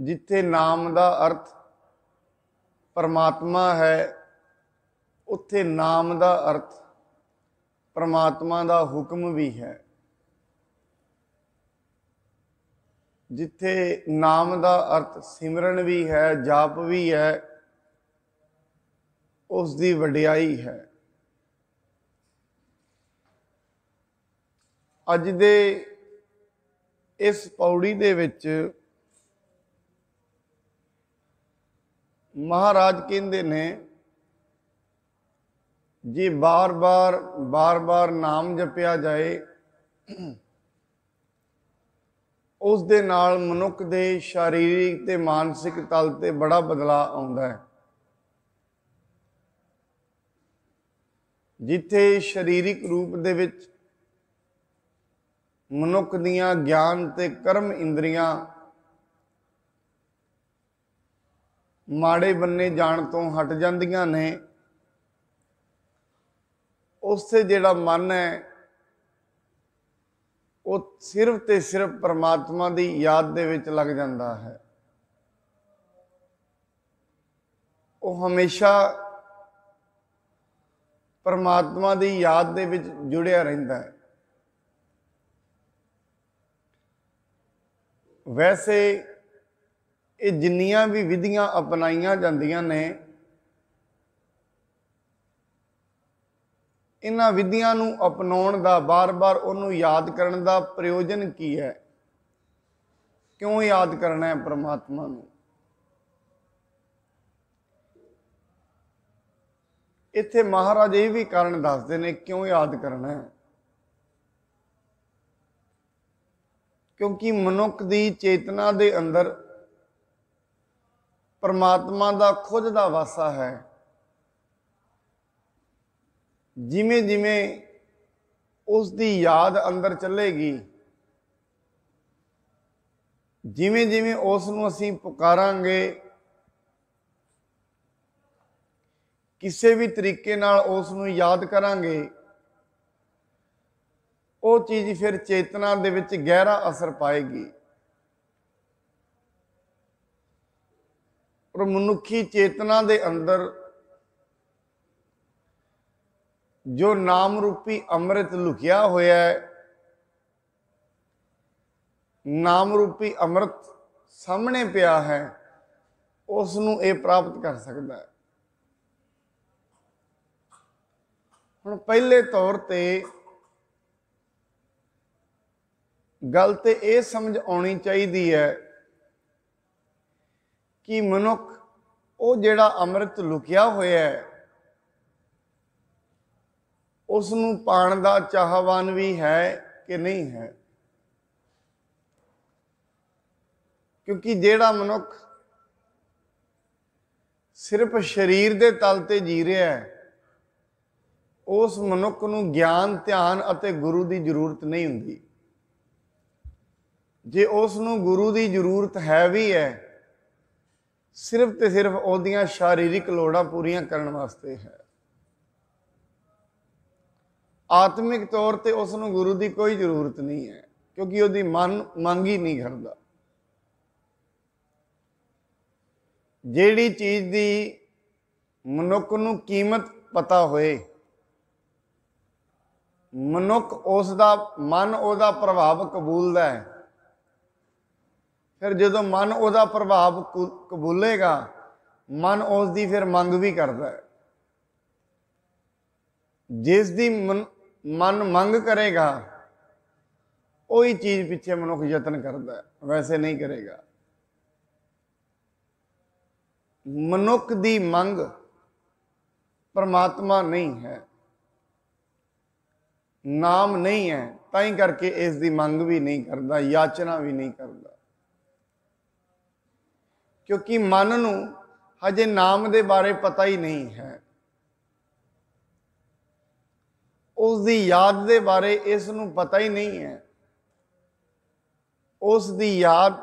ਜਿੱਥੇ ਨਾਮ ਦਾ ਅਰਥ ਪਰਮਾਤਮਾ ਹੈ ਉੱਥੇ ਨਾਮ ਦਾ ਅਰਥ ਪਰਮਾਤਮਾ ਦਾ ਹੁਕਮ ਵੀ ਹੈ ਜਿੱਥੇ ਨਾਮ ਦਾ ਅਰਥ ਸਿਮਰਨ ਵੀ ਹੈ ਜਾਪ ਵੀ ਹੈ ਉਸ ਦੀ ਵਡਿਆਈ ਹੈ ਅੱਜ ਦੇ ਇਸ ਪੌੜੀ ਦੇ ਵਿੱਚ ਮਹਾਰਾਜ ਕਹਿੰਦੇ ਨੇ ਜੇ ਬਾਰ-ਬਾਰ ਬਾਰ-ਬਾਰ ਨਾਮ ਜਪਿਆ ਜਾਏ ਉਸ ਦੇ ਨਾਲ ਮਨੁੱਖ ਦੇ ਸਰੀਰਿਕ ਤੇ ਮਾਨਸਿਕ ਤਲ ਤੇ ਬੜਾ ਬਦਲਾਅ ਆਉਂਦਾ ਹੈ ਜਿੱਥੇ ਸਰੀਰਿਕ ਰੂਪ ਦੇ ਵਿੱਚ ਮਨੁੱਖ ਦੀਆਂ ਗਿਆਨ ਤੇ ਕਰਮ ਇੰਦਰੀਆਂ ਮਾੜੇ ਬੰਨੇ ਜਾਣ ਤੋਂ ਹਟ ਜਾਂਦੀਆਂ ਨੇ ਉਸੇ ਜਿਹੜਾ ਮਨ ਹੈ ਉਹ ਸਿਰਫ ਤੇ ਸਿਰਫ ਪਰਮਾਤਮਾ ਦੀ ਯਾਦ ਦੇ ਵਿੱਚ ਲੱਗ ਜਾਂਦਾ ਹੈ ਉਹ ਹਮੇਸ਼ਾ ਪਰਮਾਤਮਾ ਦੀ ਯਾਦ ਦੇ ਵਿੱਚ ਜੁੜਿਆ ਰਹਿੰਦਾ ਹੈ ਵੈਸੇ ਇਹ ਜਿੰਨੀਆਂ ਵੀ ਵਿਧੀਆਂ ਅਪਣਾਈਆਂ ਜਾਂਦੀਆਂ ਨੇ ਇਹਨਾਂ ਵਿਧੀਆਂ ਨੂੰ ਅਪਣਾਉਣ ਦਾ ਬਾਰ-ਬਾਰ ਉਹਨੂੰ ਯਾਦ ਕਰਨ ਦਾ ਪ੍ਰਯੋਜਨ ਕੀ ਹੈ ਕਿਉਂ ਯਾਦ ਕਰਨਾ ਹੈ ਪ੍ਰਮਾਤਮਾ ਨੂੰ ਇੱਥੇ ਮਹਾਰਾਜ ਇਹ ਵੀ ਕਾਰਨ ਦੱਸਦੇ ਨੇ ਕਿਉਂ ਯਾਦ ਕਰਨਾ ਹੈ ਕਿਉਂਕਿ ਮਨੁੱਖ ਦੀ ਚੇਤਨਾ ਦੇ ਅੰਦਰ ਪਰਮਾਤਮਾ ਦਾ ਖੁਦ ਦਾ ਵਾਸਾ ਹੈ ਜਿਵੇਂ ਜਿਵੇਂ ਉਸ ਦੀ ਯਾਦ ਅੰਦਰ ਚੱਲੇਗੀ ਜਿਵੇਂ ਜਿਵੇਂ ਉਸ ਨੂੰ ਅਸੀਂ ਪੁਕਾਰਾਂਗੇ ਕਿਸੇ ਵੀ ਤਰੀਕੇ ਨਾਲ ਉਸ ਨੂੰ ਯਾਦ ਕਰਾਂਗੇ ਉਹ ਚੀਜ਼ ਫਿਰ ਚੇਤਨਾ ਦੇ ਵਿੱਚ ਗਹਿਰਾ ਅਸਰ ਪਾਏਗੀ ਪਰ ਮਨੁੱਖੀ ਚੇਤਨਾ ਦੇ ਅੰਦਰ ਜੋ ਨਾਮ ਰੂਪੀ ਅੰਮ੍ਰਿਤ ਲੁਕਿਆ ਹੋਇਆ ਹੈ ਨਾਮ ਰੂਪੀ ਅੰਮ੍ਰਿਤ ਸਾਹਮਣੇ ਪਿਆ ਹੈ ਉਸ ਨੂੰ ਇਹ ਪ੍ਰਾਪਤ ਕਰ ਸਕਦਾ ਹੈ ਹੁਣ ਪਹਿਲੇ ਤੌਰ ਤੇ ਗੱਲ ਤੇ ਇਹ ਸਮਝ ਆਉਣੀ ਚਾਹੀਦੀ ਹੈ ਕਿ ਮਨੁੱਖ ਉਹ ਜਿਹੜਾ ਅੰਮ੍ਰਿਤ ਲੁਕਿਆ ਹੋਇਆ ਹੈ ਉਸ ਨੂੰ ਪਾਣ ਦਾ ਚਾਹਵਾਨ ਵੀ ਹੈ ਕਿ ਨਹੀਂ ਹੈ ਕਿਉਂਕਿ ਜਿਹੜਾ ਮਨੁੱਖ ਸਿਰਫ ਸਰੀਰ ਦੇ ਤਲ ਤੇ ਜੀ ਰਿਹਾ ਹੈ ਉਸ ਮਨੁੱਖ ਨੂੰ ਗਿਆਨ ਧਿਆਨ ਅਤੇ ਗੁਰੂ ਦੀ ਜ਼ਰੂਰਤ ਨਹੀਂ ਹੁੰਦੀ ਜੇ ਉਸ ਨੂੰ ਗੁਰੂ ਦੀ ਜ਼ਰੂਰਤ ਹੈ ਵੀ ਹੈ ਸਿਰਫ ਤੇ ਸਿਰਫ ਉਹਦੀਆਂ ਸ਼ਾਰੀਰਿਕ ਲੋੜਾਂ ਪੂਰੀਆਂ ਕਰਨ ਵਾਸਤੇ ਹੈ ਆਤਮਿਕ ਤੌਰ ਤੇ ਉਸ ਨੂੰ ਗੁਰੂ ਦੀ ਕੋਈ ਜ਼ਰੂਰਤ ਨਹੀਂ ਹੈ ਕਿਉਂਕਿ ਉਹਦੀ ਮਨ ਮੰਗ ਹੀ ਨਹੀਂ ਕਰਦਾ ਜਿਹੜੀ ਚੀਜ਼ ਦੀ ਮਨੁੱਖ ਨੂੰ ਕੀਮਤ ਪਤਾ ਹੋਏ ਮਨੁੱਖ ਉਸ ਦਾ ਮਨ ਉਹਦਾ ਪ੍ਰਭਾਵ ਕਬੂਲਦਾ ਹੈ ਫਿਰ ਜਦੋਂ ਮਨ ਉਹਦਾ ਪ੍ਰਭਾਵ ਕਬੂਲੇਗਾ ਮਨ ਉਸ ਦੀ ਫਿਰ ਮੰਗ ਵੀ ਕਰਦਾ ਜਿਸ ਦੀ ਮਨ ਮੰਗ ਕਰੇਗਾ ਉਹੀ ਚੀਜ਼ ਪਿੱਛੇ ਮਨੁੱਖ ਯਤਨ ਕਰਦਾ ਵੈਸੇ ਨਹੀਂ ਕਰੇਗਾ ਮਨੁੱਖ ਦੀ ਮੰਗ ਪਰਮਾਤਮਾ ਨਹੀਂ ਹੈ ਨਾਮ ਨਹੀਂ ਹੈ ਤਾਂ ਹੀ ਕਰਕੇ ਇਸ ਦੀ ਮੰਗ ਵੀ ਨਹੀਂ ਕਰਦਾ ਯਾਚਨਾ ਵੀ ਨਹੀਂ ਕਰਦਾ ਕਿਉਂਕਿ ਮਨ ਨੂੰ ਹਜੇ ਨਾਮ ਦੇ ਬਾਰੇ ਪਤਾ ਹੀ ਨਹੀਂ ਹੈ ਉਸ ਦੀ ਯਾਦ ਦੇ ਬਾਰੇ ਇਸ ਨੂੰ ਪਤਾ ਹੀ ਨਹੀਂ ਹੈ ਉਸ ਦੀ ਯਾਦ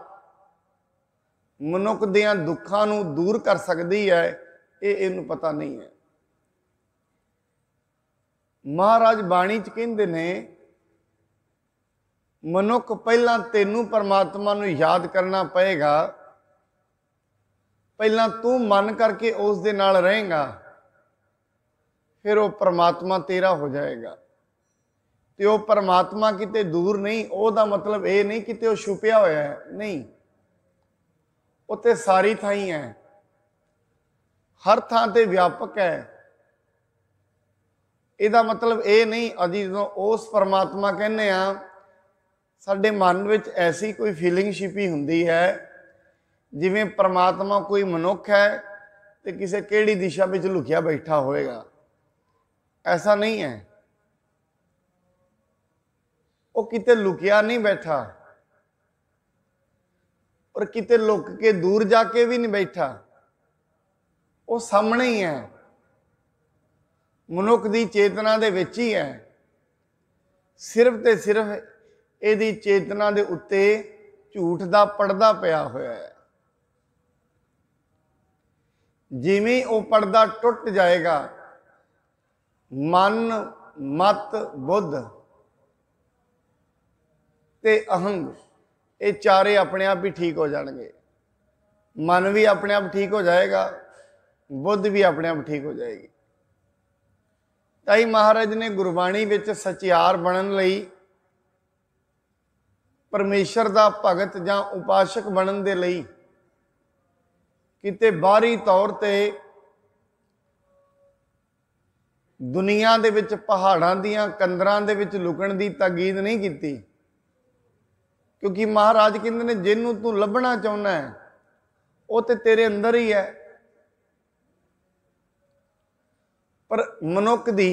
ਮਨੁੱਖ ਦੇ ਦੁੱਖਾਂ ਨੂੰ ਦੂਰ ਕਰ ਸਕਦੀ ਹੈ ਇਹ ਇਹਨੂੰ ਪਤਾ ਨਹੀਂ ਹੈ ਮਹਾਰਾਜ ਬਾਣੀ ਚ ਕਹਿੰਦੇ ਨੇ ਮਨੁੱਖ ਪਹਿਲਾਂ ਤੈਨੂੰ ਪਰਮਾਤਮਾ ਨੂੰ ਯਾਦ ਕਰਨਾ ਪਏਗਾ ਪਹਿਲਾਂ ਤੂੰ ਮਨ ਕਰਕੇ ਉਸ ਦੇ ਨਾਲ ਰਹੇਗਾ ਫਿਰ ਉਹ ਪਰਮਾਤਮਾ ਤੇਰਾ ਹੋ ਜਾਏਗਾ ਤੇ ਉਹ ਪਰਮਾਤਮਾ ਕਿਤੇ ਦੂਰ ਨਹੀਂ ਉਹਦਾ ਮਤਲਬ ਇਹ ਨਹੀਂ ਕਿਤੇ ਉਹ ਛੁਪਿਆ ਹੋਇਆ ਹੈ ਨਹੀਂ ਉਹ ਤੇ ਸਾਰੀ ਥਾਈ ਹੈ ਹਰ ਥਾਂ ਤੇ ਵਿਆਪਕ ਹੈ ਇਹਦਾ ਮਤਲਬ ਇਹ ਨਹੀਂ ਅਜੀ ਜਦੋਂ ਉਸ ਪਰਮਾਤਮਾ ਕਹਿੰਨੇ ਆ ਸਾਡੇ ਮਨ ਵਿੱਚ ਐਸੀ ਕੋਈ ਫੀਲਿੰਗ ਸ਼ਿਪੀ ਹੁੰਦੀ ਹੈ ਜਿਵੇਂ ਪ੍ਰਮਾਤਮਾ ਕੋਈ ਮਨੁੱਖ ਹੈ ਤੇ ਕਿਸੇ ਕਿਹੜੀ ਦਿਸ਼ਾ ਵਿੱਚ ਲੁਕਿਆ ਬੈਠਾ ਹੋਵੇਗਾ ਐਸਾ ਨਹੀਂ ਹੈ ਉਹ ਕਿਤੇ ਲੁਕਿਆ ਨਹੀਂ ਬੈਠਾ ਔਰ ਕਿਤੇ ਲੁਕ ਕੇ ਦੂਰ ਜਾ ਕੇ ਵੀ ਨਹੀਂ ਬੈਠਾ ਉਹ ਸਾਹਮਣੇ ਹੀ ਹੈ ਮਨੁੱਖ ਦੀ ਚੇਤਨਾ ਦੇ ਵਿੱਚ ਹੀ ਹੈ ਸਿਰਫ ਤੇ ਸਿਰਫ ਇਹਦੀ ਚੇਤਨਾ ਦੇ ਉੱਤੇ ਝੂਠ ਦਾ ਪਰਦਾ ਪਿਆ ਹੋਇਆ ਹੈ ਜਿਵੇਂ ਉਹ ਪਰਦਾ ਟੁੱਟ ਜਾਏਗਾ ਮਨ ਮਤ ਬੁੱਧ ਤੇ ਅਹੰਗ ਇਹ ਚਾਰੇ ਆਪਣੇ ਆਪ ਹੀ ਠੀਕ ਹੋ ਜਾਣਗੇ ਮਨ ਵੀ ਆਪਣੇ ਆਪ ਠੀਕ ਹੋ ਜਾਏਗਾ ਬੁੱਧ ਵੀ ਆਪਣੇ ਆਪ ਠੀਕ ਹੋ ਜਾਏਗੀ ਤਾਈ ਮਹਾਰਾਜ ਨੇ ਗੁਰਬਾਣੀ ਵਿੱਚ ਸਚਿਆਰ ਬਣਨ ਲਈ ਪਰਮੇਸ਼ਰ ਦਾ ਭਗਤ ਜਾਂ ਉਪਾਸ਼ਕ ਬਣਨ ਦੇ ਲਈ ਕਿਤੇ ਬਾਹਰੀ ਤੌਰ ਤੇ ਦੁਨੀਆ ਦੇ ਵਿੱਚ ਪਹਾੜਾਂ ਦੀਆਂ ਕੰਦਰਾਂ ਦੇ ਵਿੱਚ ਲੁਕਣ ਦੀ ਤਾਕੀਦ ਨਹੀਂ ਕੀਤੀ ਕਿਉਂਕਿ ਮਹਾਰਾਜ ਕਹਿੰਦੇ ਨੇ ਜਿਹਨੂੰ ਤੂੰ ਲੱਭਣਾ ਚਾਹੁੰਦਾ ਹੈ ਉਹ ਤੇ ਤੇਰੇ ਅੰਦਰ ਹੀ ਹੈ ਪਰ ਮਨੁੱਖ ਦੀ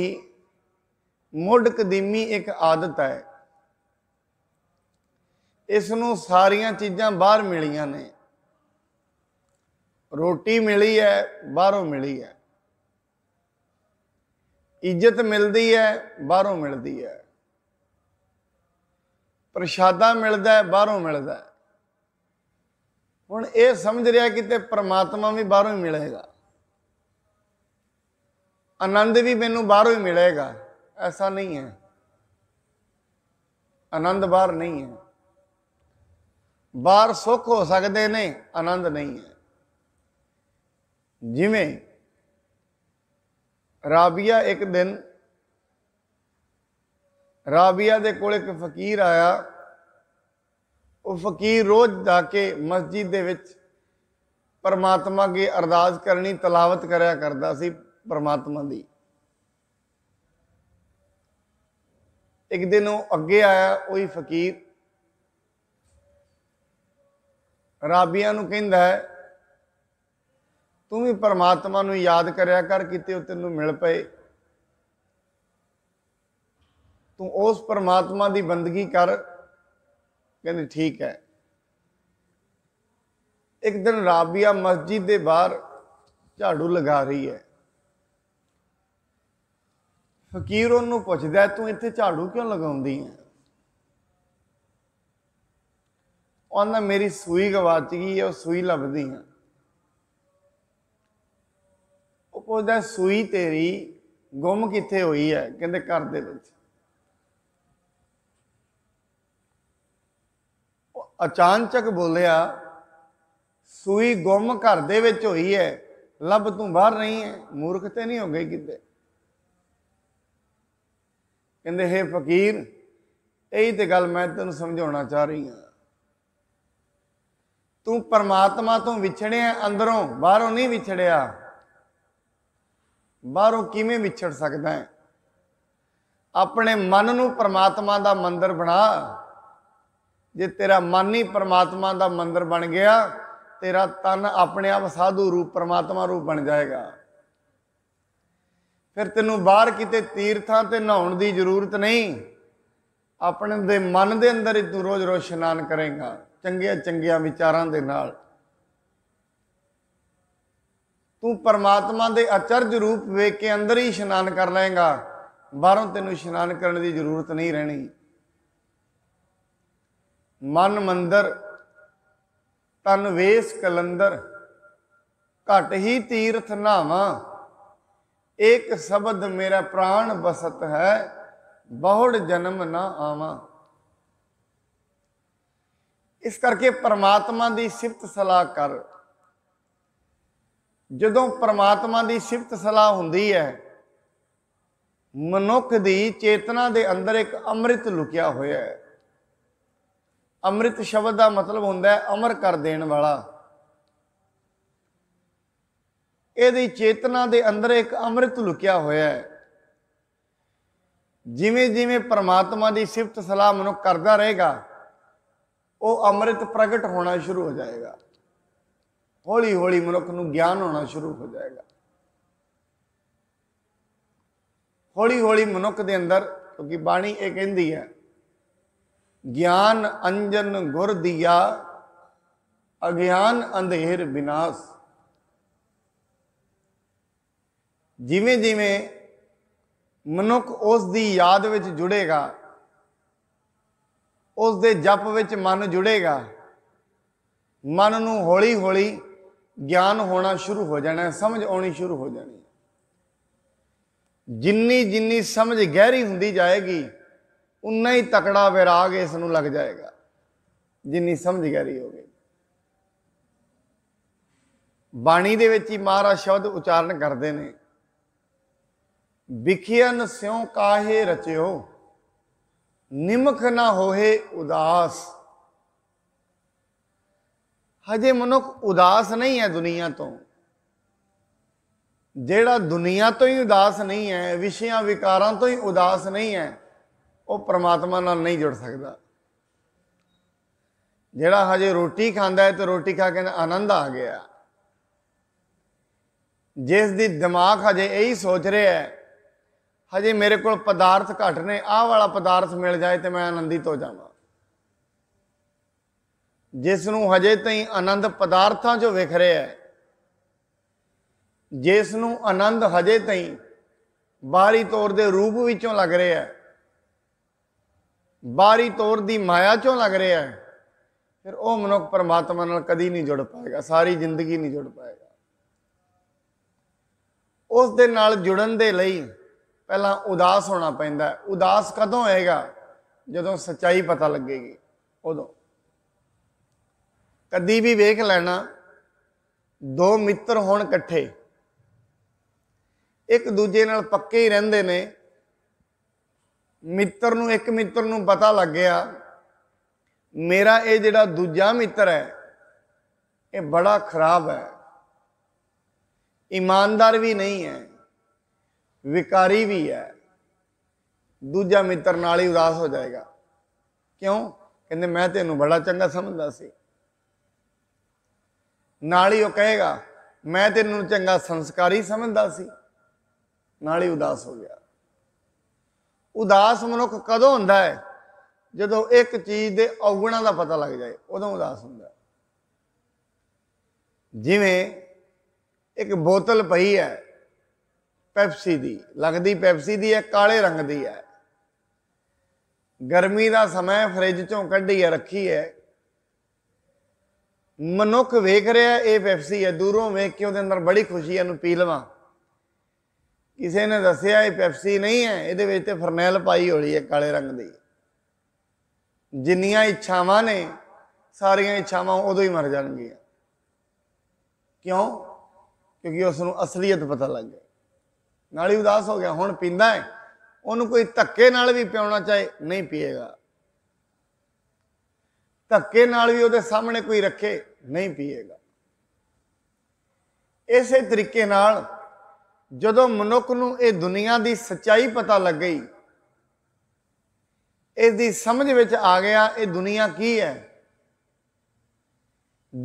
ਮੁੱਢ ਕਦੀਮੀ ਇੱਕ ਆਦਤ ਹੈ ਇਸ ਨੂੰ ਸਾਰੀਆਂ ਚੀਜ਼ਾਂ ਬਾਹਰ ਮਿਲੀਆਂ ਨੇ ਰੋਟੀ ਮਿਲੀ ਹੈ ਬਾਹਰੋਂ ਮਿਲੀ ਹੈ ਇੱਜ਼ਤ ਮਿਲਦੀ ਹੈ ਬਾਹਰੋਂ ਮਿਲਦੀ ਹੈ ਪ੍ਰਸ਼ਾਦਾ ਮਿਲਦਾ ਹੈ ਬਾਹਰੋਂ ਮਿਲਦਾ ਹੈ ਹੁਣ ਇਹ ਸਮਝ ਰਿਹਾ ਕਿ ਤੇ ਪ੍ਰਮਾਤਮਾ ਵੀ ਬਾਹਰੋਂ ਹੀ ਮਿਲੇਗਾ ਆਨੰਦ ਵੀ ਮੈਨੂੰ ਬਾਹਰੋਂ ਹੀ ਮਿਲੇਗਾ ਐਸਾ ਨਹੀਂ ਹੈ ਆਨੰਦ ਬਾਹਰ ਨਹੀਂ ਹੈ ਬਾਹਰ ਸੁੱਖ ਹੋ ਸਕਦੇ ਨੇ ਆਨੰਦ ਨਹੀਂ ਹੈ ਜਿਵੇਂ ਰਾਬੀਆ ਇੱਕ ਦਿਨ ਰਾਬੀਆ ਦੇ ਕੋਲ ਇੱਕ ਫਕੀਰ ਆਇਆ ਉਹ ਫਕੀਰ ਰੋਜ਼ ਜਾ ਕੇ ਮਸਜਿਦ ਦੇ ਵਿੱਚ ਪਰਮਾਤਮਾ ਕੀ ਅਰਦਾਸ ਕਰਨੀ ਤਲਾਵਤ ਕਰਿਆ ਕਰਦਾ ਸੀ ਪਰਮਾਤਮਾ ਦੀ ਇੱਕ ਦਿਨ ਉਹ ਅੱਗੇ ਆਇਆ ਉਹੀ ਫਕੀਰ ਰਾਬੀਆ ਨੂੰ ਕਹਿੰਦਾ ਹੈ ਤੂੰ ਵੀ ਪਰਮਾਤਮਾ ਨੂੰ ਯਾਦ ਕਰਿਆ ਕਰ ਕਿਤੇ ਉਹ ਤੈਨੂੰ ਮਿਲ ਪਏ ਤੂੰ ਉਸ ਪਰਮਾਤਮਾ ਦੀ ਬੰਦਗੀ ਕਰ ਕਹਿੰਦੇ ਠੀਕ ਹੈ ਇੱਕ ਦਿਨ ਰਾਬੀਆ ਮਸਜਿਦ ਦੇ ਬਾਹਰ ਝਾੜੂ ਲਗਾ ਰਹੀ ਹੈ ਫਕੀਰ ਉਹਨੂੰ ਪੁੱਛਦਾ ਤੂੰ ਇੱਥੇ ਝਾੜੂ ਕਿਉਂ ਲਗਾਉਂਦੀ ਹੈ ਉਹਨਾਂ ਮੇਰੀ ਸੂਈ ਗਵਾਚ ਗਈ ਹੈ ਉਹ ਸੂਈ ਲੱਭਦੀ ਹੈ ਉਹਦਾ ਸੂਈ ਤੇਰੀ ਗੁੰਮ ਕਿੱਥੇ ਹੋਈ ਹੈ ਕਹਿੰਦੇ ਘਰ ਦੇ ਵਿੱਚ ਅਚਾਨਚਕ ਬੋਲਿਆ ਸੂਈ ਗੁੰਮ ਘਰ ਦੇ ਵਿੱਚ ਹੋਈ ਹੈ ਲੱਭ ਤੂੰ ਬਾਹਰ ਨਹੀਂ ਹੈ ਮੂਰਖ ਤੇ ਨਹੀਂ ਹੋ ਗਈ ਕਿਤੇ ਕਹਿੰਦੇ ਹੈ ਫਕੀਰ ਇਹੀ ਤੇ ਗੱਲ ਮੈਂ ਤੈਨੂੰ ਸਮਝਾਉਣਾ ਚਾਹ ਰਹੀ ਹਾਂ ਤੂੰ ਪਰਮਾਤਮਾ ਤੋਂ ਵਿਛੜਿਆ ਅੰਦਰੋਂ ਬਾਹਰੋਂ ਨਹੀਂ ਵਿਛੜਿਆ ਬਾਹਰੋਂ ਕਿਵੇਂ ਵਿਛੜ ਸਕਦਾ ਹੈ ਆਪਣੇ ਮਨ ਨੂੰ ਪ੍ਰਮਾਤਮਾ ਦਾ ਮੰਦਰ ਬਣਾ ਜੇ ਤੇਰਾ ਮਨ ਹੀ ਪ੍ਰਮਾਤਮਾ ਦਾ ਮੰਦਰ ਬਣ ਗਿਆ ਤੇਰਾ ਤਨ ਆਪਣੇ ਆਪ ਸਾਧੂ ਰੂਪ ਪ੍ਰਮਾਤਮਾ ਰੂਪ ਬਣ ਜਾਏਗਾ ਫਿਰ ਤੈਨੂੰ ਬਾਹਰ ਕਿਤੇ ਤੀਰਥਾਂ ਤੇ ਨਹਾਉਣ ਦੀ ਜ਼ਰੂਰਤ ਨਹੀਂ ਆਪਣੇ ਦੇ ਮਨ ਦੇ ਅੰਦਰ ਹੀ ਤੂੰ ਰੋਜ਼ ਰੋਜ਼ ਇਸ਼ਨਾਨ ਕਰੇਗਾ ਚੰਗੀਆਂ ਚੰਗੀਆਂ ਵਿਚਾਰਾਂ ਦੇ ਨਾਲ ਤੂੰ ਪਰਮਾਤਮਾ ਦੇ ਅਚਰਜ ਰੂਪ ਵੇਖ ਕੇ ਅੰਦਰ ਹੀ ਇਸ਼ਨਾਨ ਕਰ ਲਏਗਾ ਬਾਹਰੋਂ ਤੈਨੂੰ ਇਸ਼ਨਾਨ ਕਰਨ ਦੀ ਜ਼ਰੂਰਤ ਨਹੀਂ ਰਹਿਣੀ ਮਨ ਮੰਦਰ ਤਨ ਵੇਸ ਕਲੰਦਰ ਘਟ ਹੀ ਤੀਰਥ ਨਾਵਾ ਇੱਕ ਸ਼ਬਦ ਮੇਰਾ ਪ੍ਰਾਣ ਬਸਤ ਹੈ ਬਹੁੜ ਜਨਮ ਨਾ ਆਵਾ ਇਸ ਕਰਕੇ ਪਰਮਾਤਮਾ ਦੀ ਸਿਫਤ ਸਲਾਹ ਕਰ ਜਦੋਂ ਪ੍ਰਮਾਤਮਾ ਦੀ ਸਿਫਤ ਸਲਾਹ ਹੁੰਦੀ ਹੈ ਮਨੁੱਖ ਦੀ ਚੇਤਨਾ ਦੇ ਅੰਦਰ ਇੱਕ ਅੰਮ੍ਰਿਤ ਲੁਕਿਆ ਹੋਇਆ ਹੈ ਅੰਮ੍ਰਿਤ ਸ਼ਬਦ ਦਾ ਮਤਲਬ ਹੁੰਦਾ ਹੈ ਅਮਰ ਕਰ ਦੇਣ ਵਾਲਾ ਇਹਦੀ ਚੇਤਨਾ ਦੇ ਅੰਦਰ ਇੱਕ ਅੰਮ੍ਰਿਤ ਲੁਕਿਆ ਹੋਇਆ ਹੈ ਜਿਵੇਂ ਜਿਵੇਂ ਪ੍ਰਮਾਤਮਾ ਦੀ ਸਿਫਤ ਸਲਾਹ ਮਨੁੱਖ ਕਰਦਾ ਰਹੇਗਾ ਉਹ ਅੰਮ੍ਰਿਤ ਪ੍ਰਗਟ ਹੋਣਾ ਸ਼ੁਰੂ ਹੋ ਜਾਏਗਾ ਹੌਲੀ ਹੌਲੀ ਮਨੁੱਖ ਨੂੰ ਗਿਆਨ ਹੋਣਾ ਸ਼ੁਰੂ ਹੋ ਜਾਏਗਾ ਹੌਲੀ ਹੌਲੀ ਮਨੁੱਖ ਦੇ ਅੰਦਰ ਕਿਉਂਕਿ ਬਾਣੀ ਇਹ ਕਹਿੰਦੀ ਹੈ ਗਿਆਨ ਅੰਜਨ ਗੁਰ ਦੀਆ ਅਗਿਆਨ ਅੰਧੇਰ ਵਿਨਾਸ਼ ਜਿਵੇਂ ਜਿਵੇਂ ਮਨੁੱਖ ਉਸ ਦੀ ਯਾਦ ਵਿੱਚ ਜੁੜੇਗਾ ਉਸ ਦੇ ਜਪ ਵਿੱਚ ਮਨ ਜੁੜੇਗਾ ਮਨ ਨੂੰ ਹੌਲੀ-ਹੌਲੀ ਗਿਆਨ ਹੋਣਾ ਸ਼ੁਰੂ ਹੋ ਜਾਣਾ ਸਮਝ ਆਉਣੀ ਸ਼ੁਰੂ ਹੋ ਜਾਣੀ ਜਿੰਨੀ ਜਿੰਨੀ ਸਮਝ ਗਹਿਰੀ ਹੁੰਦੀ ਜਾਏਗੀ ਉਨਾ ਹੀ ਤਕੜਾ ਵਿਰਾਗ ਇਸ ਨੂੰ ਲੱਗ ਜਾਏਗਾ ਜਿੰਨੀ ਸਮਝ ਗਹਿਰੀ ਹੋਵੇ ਬਾਣੀ ਦੇ ਵਿੱਚ ਹੀ ਮਹਾਰਾਜ ਸ਼ਬਦ ਉਚਾਰਨ ਕਰਦੇ ਨੇ ਵਿਖਿਆਨ ਸਿਉ ਕਾਹੇ ਰਚਿਓ ਨਿਮਖ ਨਾ ਹੋਏ ਉਦਾਸ ਹਜੇ ਮਨੁੱਖ ਉਦਾਸ ਨਹੀਂ ਹੈ ਦੁਨੀਆ ਤੋਂ ਜਿਹੜਾ ਦੁਨੀਆ ਤੋਂ ਹੀ ਉਦਾਸ ਨਹੀਂ ਹੈ ਵਿਸ਼ਿਆਂ ਵਿਕਾਰਾਂ ਤੋਂ ਹੀ ਉਦਾਸ ਨਹੀਂ ਹੈ ਉਹ ਪ੍ਰਮਾਤਮਾ ਨਾਲ ਨਹੀਂ ਜੁੜ ਸਕਦਾ ਜਿਹੜਾ ਹਜੇ ਰੋਟੀ ਖਾਂਦਾ ਹੈ ਤੇ ਰੋਟੀ ਖਾ ਕੇ ਆਨੰਦ ਆ ਗਿਆ ਜਿਸ ਦੀ ਦਿਮਾਗ ਹਜੇ ਇਹੀ ਸੋਚ ਰਿਹਾ ਹੈ ਹਜੇ ਮੇਰੇ ਕੋਲ ਪਦਾਰਥ ਘਟਨੇ ਨੇ ਆਹ ਵਾਲਾ ਪਦਾਰਥ ਮਿਲ ਜਾਏ ਤੇ ਮੈਂ ਆਨੰਦਿਤ ਹੋ ਜਾਵਾਂ ਜਿਸ ਨੂੰ ਹਜੇ ਤਾਈਂ ਆਨੰਦ ਪਦਾਰਥਾਂ 'ਚੋਂ ਵਿਖ ਰਿਹਾ ਹੈ ਜਿਸ ਨੂੰ ਆਨੰਦ ਹਜੇ ਤਾਈਂ ਬਾਹਰੀ ਤੌਰ ਦੇ ਰੂਪ ਵਿੱਚੋਂ ਲੱਗ ਰਿਹਾ ਹੈ ਬਾਹਰੀ ਤੌਰ ਦੀ ਮਾਇਆ 'ਚੋਂ ਲੱਗ ਰਿਹਾ ਹੈ ਫਿਰ ਉਹ ਮਨੁੱਖ ਪਰਮਾਤਮਾ ਨਾਲ ਕਦੀ ਨਹੀਂ ਜੁੜ ਪਾਏਗਾ ਸਾਰੀ ਜ਼ਿੰਦਗੀ ਨਹੀਂ ਜੁੜ ਪਾਏਗਾ ਉਸ ਦੇ ਨਾਲ ਜੁੜਨ ਦੇ ਲਈ ਪਹਿਲਾਂ ਉਦਾਸ ਹੋਣਾ ਪੈਂਦਾ ਉਦਾਸ ਕਦੋਂ ਹੋਏਗਾ ਜਦੋਂ ਸੱਚਾਈ ਪਤਾ ਲੱਗੇਗੀ ਉਦੋਂ ਕਦੀ ਵੀ ਵੇਖ ਲੈਣਾ ਦੋ ਮਿੱਤਰ ਹੋਣ ਇਕੱਠੇ ਇੱਕ ਦੂਜੇ ਨਾਲ ਪੱਕੇ ਹੀ ਰਹਿੰਦੇ ਨੇ ਮਿੱਤਰ ਨੂੰ ਇੱਕ ਮਿੱਤਰ ਨੂੰ ਪਤਾ ਲੱਗ ਗਿਆ ਮੇਰਾ ਇਹ ਜਿਹੜਾ ਦੂਜਾ ਮਿੱਤਰ ਹੈ ਇਹ ਬੜਾ ਖਰਾਬ ਹੈ ਇਮਾਨਦਾਰ ਵੀ ਨਹੀਂ ਹੈ ਵਿਕਾਰੀ ਵੀ ਹੈ ਦੂਜਾ ਮਿੱਤਰ ਨਾਲ ਹੀ ਉਦਾਸ ਹੋ ਜਾਏਗਾ ਕਿਉਂ ਕਹਿੰਦੇ ਮੈਂ ਤੈਨੂੰ ਬੜਾ ਚੰਗਾ ਸਮਝਦਾ ਸੀ ਨਾਲ ਹੀ ਉਹ ਕਹੇਗਾ ਮੈਂ ਤੈਨੂੰ ਚੰਗਾ ਸੰਸਕਾਰੀ ਸਮਝਦਾ ਸੀ ਨਾਲ ਹੀ ਉਦਾਸ ਹੋ ਗਿਆ ਉਦਾਸ ਮਨੁੱਖ ਕਦੋਂ ਹੁੰਦਾ ਹੈ ਜਦੋਂ ਇੱਕ ਚੀਜ਼ ਦੇ ਔਗਣਾ ਦਾ ਪਤਾ ਲੱਗ ਜਾਏ ਉਦੋਂ ਉਦਾਸ ਹੁੰਦਾ ਜਿਵੇਂ ਇੱਕ ਬੋਤਲ ਪਈ ਹੈ ਪੈਪਸੀ ਦੀ ਲੱਗਦੀ ਪੈਪਸੀ ਦੀ ਹੈ ਕਾਲੇ ਰੰਗ ਦੀ ਹੈ ਗਰਮੀ ਦਾ ਸਮਾਂ ਫ੍ਰਿਜ ਚੋਂ ਕੱਢੀ ਹੈ ਰੱਖੀ ਹੈ ਮਨੁੱਖ ਵੇਖ ਰਿਹਾ ਇਹ ਪੈਪਸੀ ਹੈ ਦੂਰੋਂ ਵੇਖ ਕੇ ਉਹਦੇ ਅੰਦਰ ਬੜੀ ਖੁਸ਼ੀ ਇਹਨੂੰ ਪੀ ਲਵਾਂ ਕਿਸੇ ਨੇ ਦੱਸਿਆ ਇਹ ਪੈਪਸੀ ਨਹੀਂ ਹੈ ਇਹਦੇ ਵਿੱਚ ਤੇ ਫਰਨੈਲ ਪਾਈ ਹੋਈ ਹੈ ਕਾਲੇ ਰੰਗ ਦੀ ਜਿੰਨੀਆਂ ਇੱਛਾਵਾਂ ਨੇ ਸਾਰੀਆਂ ਇੱਛਾਵਾਂ ਉਦੋਂ ਹੀ ਮਰ ਜਾਣਗੀਆਂ ਕਿਉਂ ਕਿਉਂਕਿ ਉਸ ਨੂੰ ਅਸਲੀਅਤ ਪਤਾ ਲੱਗ ਗਿਆ ਨਾਲ ਹੀ ਉਦਾਸ ਹੋ ਗਿਆ ਹੁਣ ਪੀਂਦਾ ਹੈ ਉਹਨੂੰ ਕੋਈ ਧੱਕੇ ਨਾਲ ਵੀ ਪਿਉਣਾ ਚਾਹੇ ਨਹੀਂ ਪੀਏਗਾ ਧੱਕੇ ਨਾਲ ਵੀ ਉਹਦੇ ਸਾਹਮਣੇ ਕੋਈ ਰੱਖੇ ਨਹੀਂ ਪੀਏਗਾ ਇਸੇ ਤਰੀਕੇ ਨਾਲ ਜਦੋਂ ਮਨੁੱਖ ਨੂੰ ਇਹ ਦੁਨੀਆ ਦੀ ਸਚਾਈ ਪਤਾ ਲੱਗ ਗਈ ਇਸ ਦੀ ਸਮਝ ਵਿੱਚ ਆ ਗਿਆ ਇਹ ਦੁਨੀਆ ਕੀ ਹੈ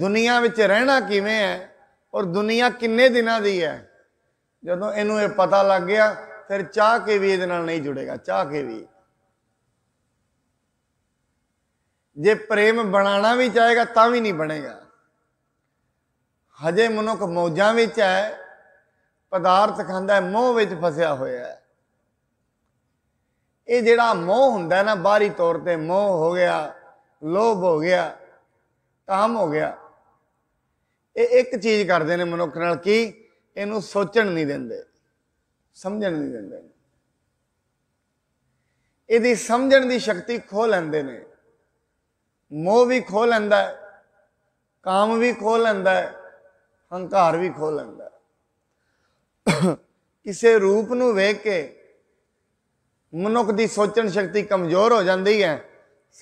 ਦੁਨੀਆ ਵਿੱਚ ਰਹਿਣਾ ਕਿਵੇਂ ਹੈ ਔਰ ਦੁਨੀਆ ਕਿੰਨੇ ਦਿਨਾਂ ਦੀ ਹੈ ਜਦੋਂ ਇਹਨੂੰ ਇਹ ਪਤਾ ਲੱਗ ਗਿਆ ਫਿਰ ਚਾਹ ਕੇ ਵੀ ਇਹਦੇ ਨਾਲ ਨਹੀਂ ਜੁੜੇਗਾ ਚਾਹ ਕੇ ਵੀ ਜੇ ਪ੍ਰੇਮ ਬਣਾਣਾ ਵੀ ਚਾਹੇਗਾ ਤਾਂ ਵੀ ਨਹੀਂ ਬਣੇਗਾ ਹਜੇ ਮਨੁੱਖ ਮੌਜਾਂ ਵਿੱਚ ਹੈ ਪਦਾਰਥ ਖਾਂਦਾ ਹੈ ਮੋਹ ਵਿੱਚ ਫਸਿਆ ਹੋਇਆ ਹੈ ਇਹ ਜਿਹੜਾ ਮੋਹ ਹੁੰਦਾ ਨਾ ਬਾਹਰੀ ਤੌਰ ਤੇ ਮੋਹ ਹੋ ਗਿਆ ਲੋਭ ਹੋ ਗਿਆ ਕਾਮ ਹੋ ਗਿਆ ਇਹ ਇੱਕ ਚੀਜ਼ ਕਰਦੇ ਨੇ ਮਨੁੱਖ ਨਾਲ ਕੀ ਇਹਨੂੰ ਸੋਚਣ ਨਹੀਂ ਦਿੰਦੇ ਸਮਝਣ ਨਹੀਂ ਦਿੰਦੇ ਇਹਦੀ ਸਮਝਣ ਦੀ ਸ਼ਕਤੀ ਖੋ ਲੈਂਦੇ ਨੇ ਮੋਹ ਵੀ ਖੋ ਲੈਂਦਾ ਹੈ ਕਾਮ ਵੀ ਖੋ ਲੈਂਦਾ ਹੈ ਹੰਕਾਰ ਵੀ ਖੋ ਲੈਂਦਾ ਹੈ ਕਿਸੇ ਰੂਪ ਨੂੰ ਵੇਖ ਕੇ ਮਨੁੱਖ ਦੀ ਸੋਚਣ ਸ਼ਕਤੀ ਕਮਜ਼ੋਰ ਹੋ ਜਾਂਦੀ ਹੈ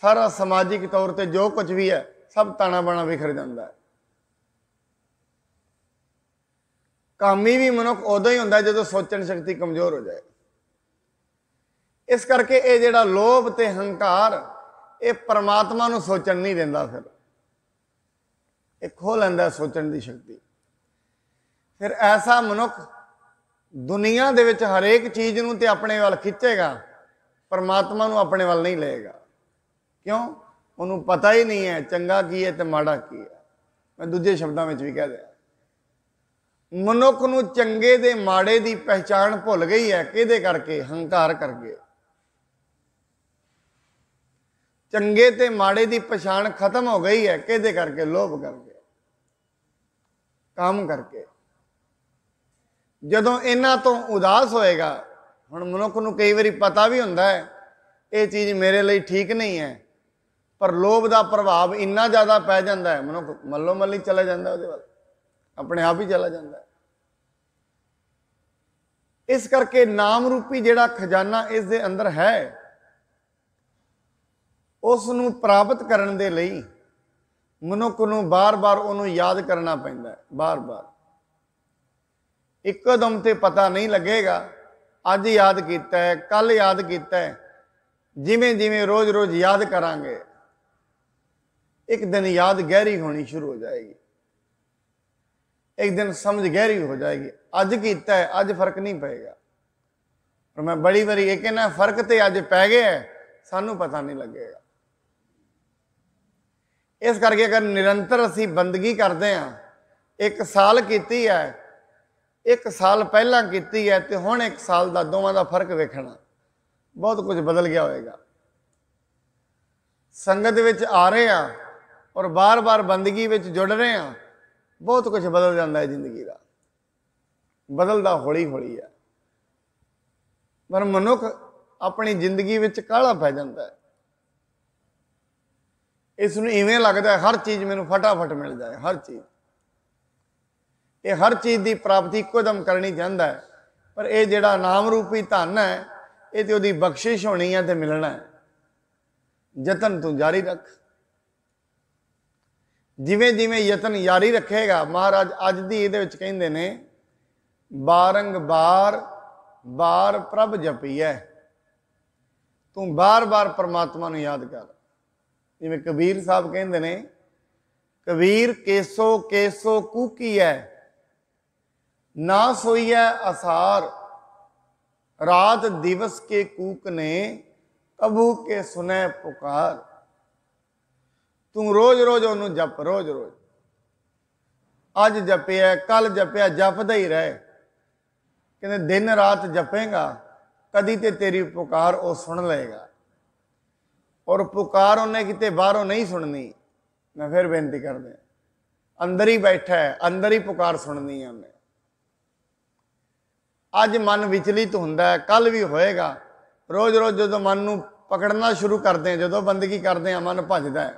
ਸਾਰਾ ਸਮਾਜਿਕ ਤੌਰ ਤੇ ਜੋ ਕੁਝ ਵੀ ਹੈ ਸਭ ਤਾਣਾ ਬਾਣਾ ਵਿਖਰ ਜਾਂਦਾ ਹੈ ਕਾਮੀ ਵੀ ਮਨੁੱਖ ਉਦੋਂ ਹੀ ਹੁੰਦਾ ਜਦੋਂ ਸੋਚਣ ਸ਼ਕਤੀ ਕਮਜ਼ੋਰ ਹੋ ਜਾਏ ਇਸ ਕਰਕੇ ਇਹ ਜਿਹੜਾ ਲੋਭ ਤੇ ਹੰਕਾਰ ਇਹ ਪਰਮਾਤਮਾ ਨੂੰ ਸੋਚਣ ਨਹੀਂ ਦਿੰਦਾ ਫਿਰ ਇਹ ਖੋ ਲੈਂਦਾ ਸੋਚਣ ਦੀ ਸ਼ਕਤੀ ਫਿਰ ਐਸਾ ਮਨੁੱਖ ਦੁਨੀਆ ਦੇ ਵਿੱਚ ਹਰੇਕ ਚੀਜ਼ ਨੂੰ ਤੇ ਆਪਣੇ ਵੱਲ ਖਿੱਚੇਗਾ ਪਰਮਾਤਮਾ ਨੂੰ ਆਪਣੇ ਵੱਲ ਨਹੀਂ ਲਏਗਾ ਕਿਉਂ ਉਹਨੂੰ ਪਤਾ ਹੀ ਨਹੀਂ ਹੈ ਚੰਗਾ ਕੀ ਹੈ ਤੇ ਮਾੜਾ ਕੀ ਹੈ ਮੈਂ ਦੂਜੇ ਸ਼ਬਦਾਂ ਵਿੱਚ ਵੀ ਕਹਿ ਦਿਆ ਮਨੁੱਖ ਨੂੰ ਚੰਗੇ ਦੇ ਮਾੜੇ ਦੀ ਪਹਿਚਾਣ ਭੁੱਲ ਗਈ ਹੈ ਕਿਹਦੇ ਕਰਕੇ ਹੰਕਾਰ ਕਰਕੇ ਚੰਗੇ ਤੇ ਮਾੜੇ ਦੀ ਪਛਾਣ ਖਤਮ ਹੋ ਗਈ ਹੈ ਕਿਹਦੇ ਕਰਕੇ ਲੋਭ ਕਰਕੇ ਕੰਮ ਕਰਕੇ ਜਦੋਂ ਇਹਨਾਂ ਤੋਂ ਉਦਾਸ ਹੋਏਗਾ ਹੁਣ ਮਨੁੱਖ ਨੂੰ ਕਈ ਵਾਰੀ ਪਤਾ ਵੀ ਹੁੰਦਾ ਹੈ ਇਹ ਚੀਜ਼ ਮੇਰੇ ਲਈ ਠੀਕ ਨਹੀਂ ਹੈ ਪਰ ਲੋਭ ਦਾ ਪ੍ਰਭਾਵ ਇੰਨਾ ਜ਼ਿਆਦਾ ਪੈ ਜਾਂਦਾ ਹੈ ਮਨੁੱਖ ਮੱਲੋ ਮੱਲੀ ਚਲਾ ਜਾਂਦਾ ਉਹਦੇ ਵੱਲ ਆਪਣੇ ਆਪ ਹੀ ਚਲਾ ਜਾਂਦਾ ਇਸ ਕਰਕੇ ਨਾਮ ਰੂਪੀ ਜਿਹੜਾ ਖਜ਼ਾਨਾ ਇਸ ਦੇ ਅੰਦਰ ਹੈ ਉਸ ਨੂੰ ਪ੍ਰਾਪਤ ਕਰਨ ਦੇ ਲਈ ਮਨੁੱਖ ਨੂੰ ਬਾਰ-ਬਾਰ ਉਹਨੂੰ ਯਾਦ ਕਰਨਾ ਪੈਂਦਾ ਹੈ ਬਾਰ-ਬਾਰ ਇੱਕਦਮ ਤੇ ਪਤਾ ਨਹੀਂ ਲੱਗੇਗਾ ਅੱਜ ਯਾਦ ਕੀਤਾ ਹੈ ਕੱਲ ਯਾਦ ਕੀਤਾ ਹੈ ਜਿਵੇਂ ਜਿਵੇਂ ਰੋਜ਼-ਰੋਜ਼ ਯਾਦ ਕਰਾਂਗੇ ਇੱਕ ਦਿਨ ਯਾਦ ਗਹਿਰੀ ਹੋਣੀ ਸ਼ੁਰੂ ਹੋ ਜਾਏਗੀ ਇੱਕ ਦਿਨ ਸਮਝ ਗਹਿਰੀ ਹੋ ਜਾਏਗੀ ਅੱਜ ਕੀਤਾ ਹੈ ਅੱਜ ਫਰਕ ਨਹੀਂ ਪਏਗਾ ਪਰ ਮੈਂ ਬੜੀ ਵਾਰੀ ਇਹ ਕਹਿੰਦਾ ਫਰਕ ਤੇ ਅੱਜ ਪੈ ਗਿਆ ਸਾਨੂੰ ਪਤਾ ਨਹੀਂ ਲੱਗੇਗਾ ਇਸ ਕਰਕੇ ਅਗਰ ਨਿਰੰਤਰ ਅਸੀਂ ਬੰਦਗੀ ਕਰਦੇ ਆਂ ਇੱਕ ਸਾਲ ਕੀਤੀ ਹੈ ਇੱਕ ਸਾਲ ਪਹਿਲਾਂ ਕੀਤੀ ਹੈ ਤੇ ਹੁਣ ਇੱਕ ਸਾਲ ਦਾ ਦੋਵਾਂ ਦਾ ਫਰਕ ਵੇਖਣਾ ਬਹੁਤ ਕੁਝ ਬਦਲ ਗਿਆ ਹੋਵੇਗਾ ਸੰਗਤ ਵਿੱਚ ਆ ਰਹੇ ਆ ਔਰ ਬਾਰ-ਬਾਰ ਬੰਦਗੀ ਵਿੱਚ ਜੁੜ ਰਹੇ ਆ ਬਹੁਤ ਕੁਝ ਬਦਲ ਜਾਂਦਾ ਹੈ ਜ਼ਿੰਦਗੀ ਦਾ ਬਦਲਦਾ ਹੌਲੀ-ਹੌਲੀ ਆ ਪਰ ਮਨੁੱਖ ਆਪਣੀ ਜ਼ਿੰਦਗੀ ਵਿੱਚ ਕਾਲਾ ਪੈ ਜਾਂਦਾ ਹੈ ਇਸ ਨੂੰ ਇਵੇਂ ਲੱਗਦਾ ਹਰ ਚੀਜ਼ ਮੈਨੂੰ ਫਟਾਫਟ ਮਿਲ ਜਾਏ ਹਰ ਚੀਜ਼ ਇਹ ਹਰ ਚੀਜ਼ ਦੀ ਪ੍ਰਾਪਤੀ ਕੋਦਮ ਕਰਨੀ ਜਾਂਦਾ ਹੈ ਪਰ ਇਹ ਜਿਹੜਾ ਨਾਮ ਰੂਪੀ ਧਨ ਹੈ ਇਹ ਤੇ ਉਹਦੀ ਬਖਸ਼ਿਸ਼ ਹੋਣੀ ਹੈ ਤੇ ਮਿਲਣਾ ਹੈ ਯਤਨ ਤੂੰ ਜਾਰੀ ਰੱਖ ਜਿਵੇਂ ਜਿਵੇਂ ਯਤਨ ਜਾਰੀ ਰੱਖੇਗਾ ਮਹਾਰਾਜ ਅੱਜ ਦੀ ਇਹਦੇ ਵਿੱਚ ਕਹਿੰਦੇ ਨੇ ਬਾਰੰਗ ਬਾਰ ਬਾਰ ਪ੍ਰਭ ਜਪੀਐ ਤੂੰ ਬਾਰ-ਬਾਰ ਪਰਮਾਤਮਾ ਨੂੰ ਯਾਦ ਕਰ ਜਿਵੇਂ ਕਬੀਰ ਸਾਹਿਬ ਕਹਿੰਦੇ ਨੇ ਕਬੀਰ ਕੇਸੋ ਕੇਸੋ ਕੂਕੀ ਐ ਨਾ ਸੋਈਐ ਅਸਾਰ ਰਾਤ ਦਿਵਸ ਕੇ ਕੂਕ ਨੇ ਕਬੂ ਕੇ ਸੁਨੇ ਪੁਕਾਰ ਤੂੰ ਰੋਜ਼ ਰੋਜ਼ ਉਹਨੂੰ ਜਪ ਰੋਜ਼ ਰੋਜ਼ ਅੱਜ ਜਪਿਆ ਕੱਲ ਜਪਿਆ ਜਪਦਾ ਹੀ ਰਹੇ ਕਹਿੰਦੇ ਦਿਨ ਰਾਤ ਜਪੇਗਾ ਕਦੀ ਤੇ ਤੇਰੀ ਪੁਕਾਰ ਉਹ ਸੁਣ ਲਏਗਾ ਔਰ ਪੁਕਾਰ ਉਹਨੇ ਕਿਤੇ ਬਾਹਰੋਂ ਨਹੀਂ ਸੁਣਨੀ ਮੈਂ ਫਿਰ ਬੇਨਤੀ ਆਂ ਅੰਦਰ ਹੀ ਬੈਠਾ ਹੈ ਅੰਦਰ ਹੀ ਪੁਕਾਰ ਸੁਣਨੀ ਹੈ ਉਹਨੇ ਅੱਜ ਮਨ ਵਿਚਲਿਤ ਹੁੰਦਾ ਹੈ ਕੱਲ ਵੀ ਹੋਏਗਾ ਰੋਜ਼-ਰੋਜ਼ ਜਦੋਂ ਮਨ ਨੂੰ ਪਕੜਨਾ ਸ਼ੁਰੂ ਕਰਦੇ ਆਂ ਜਦੋਂ ਬੰਦਗੀ ਕਰਦੇ ਆਂ ਮਨ ਭੱਜਦਾ ਹੈ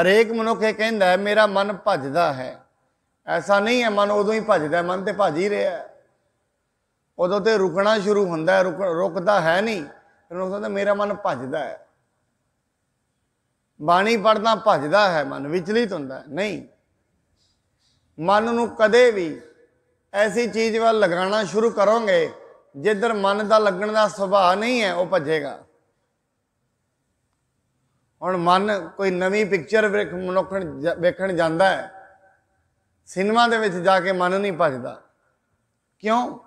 ਹਰੇਕ ਮਨੁੱਖ ਇਹ ਕਹਿੰਦਾ ਹੈ ਮੇਰਾ ਮਨ ਭੱਜਦਾ ਹੈ ਐਸਾ ਨਹੀਂ ਹੈ ਮਨ ਉਦੋਂ ਹੀ ਭੱਜਦਾ ਮਨ ਤੇ ਭੱਜ ਹੀ ਰਿਹਾ ਉਦੋਂ ਤੇ ਰੁਕਣਾ ਸ਼ੁਰੂ ਹੁੰਦਾ ਹੈ ਰੁਕਦਾ ਹੈ ਨਹੀਂ ਤੈਨੂੰ ਕਹਿੰਦਾ ਮੇਰਾ ਮਨ ਭੱਜਦਾ ਹੈ ਬਾਣੀ ਪੜਨਾ ਭੱਜਦਾ ਹੈ ਮਨ ਵਿਚਲਿਤ ਹੁੰਦਾ ਨਹੀਂ ਮਨ ਨੂੰ ਕਦੇ ਵੀ ਐਸੀ ਚੀਜ਼ ਵੱਲ ਲਗਾਉਣਾ ਸ਼ੁਰੂ ਕਰੋਗੇ ਜਿੱਧਰ ਮਨ ਦਾ ਲੱਗਣ ਦਾ ਸੁਭਾਅ ਨਹੀਂ ਹੈ ਉਹ ਭੱਜੇਗਾ ਹੁਣ ਮਨ ਕੋਈ ਨਵੀਂ ਪਿਕਚਰ ਮਨੁੱਖਣ ਵੇਖਣ ਜਾਂਦਾ ਹੈ ਸਿਨੇਮਾ ਦੇ ਵਿੱਚ ਜਾ ਕੇ ਮਨ ਨਹੀਂ ਭੱਜਦਾ ਕਿਉਂ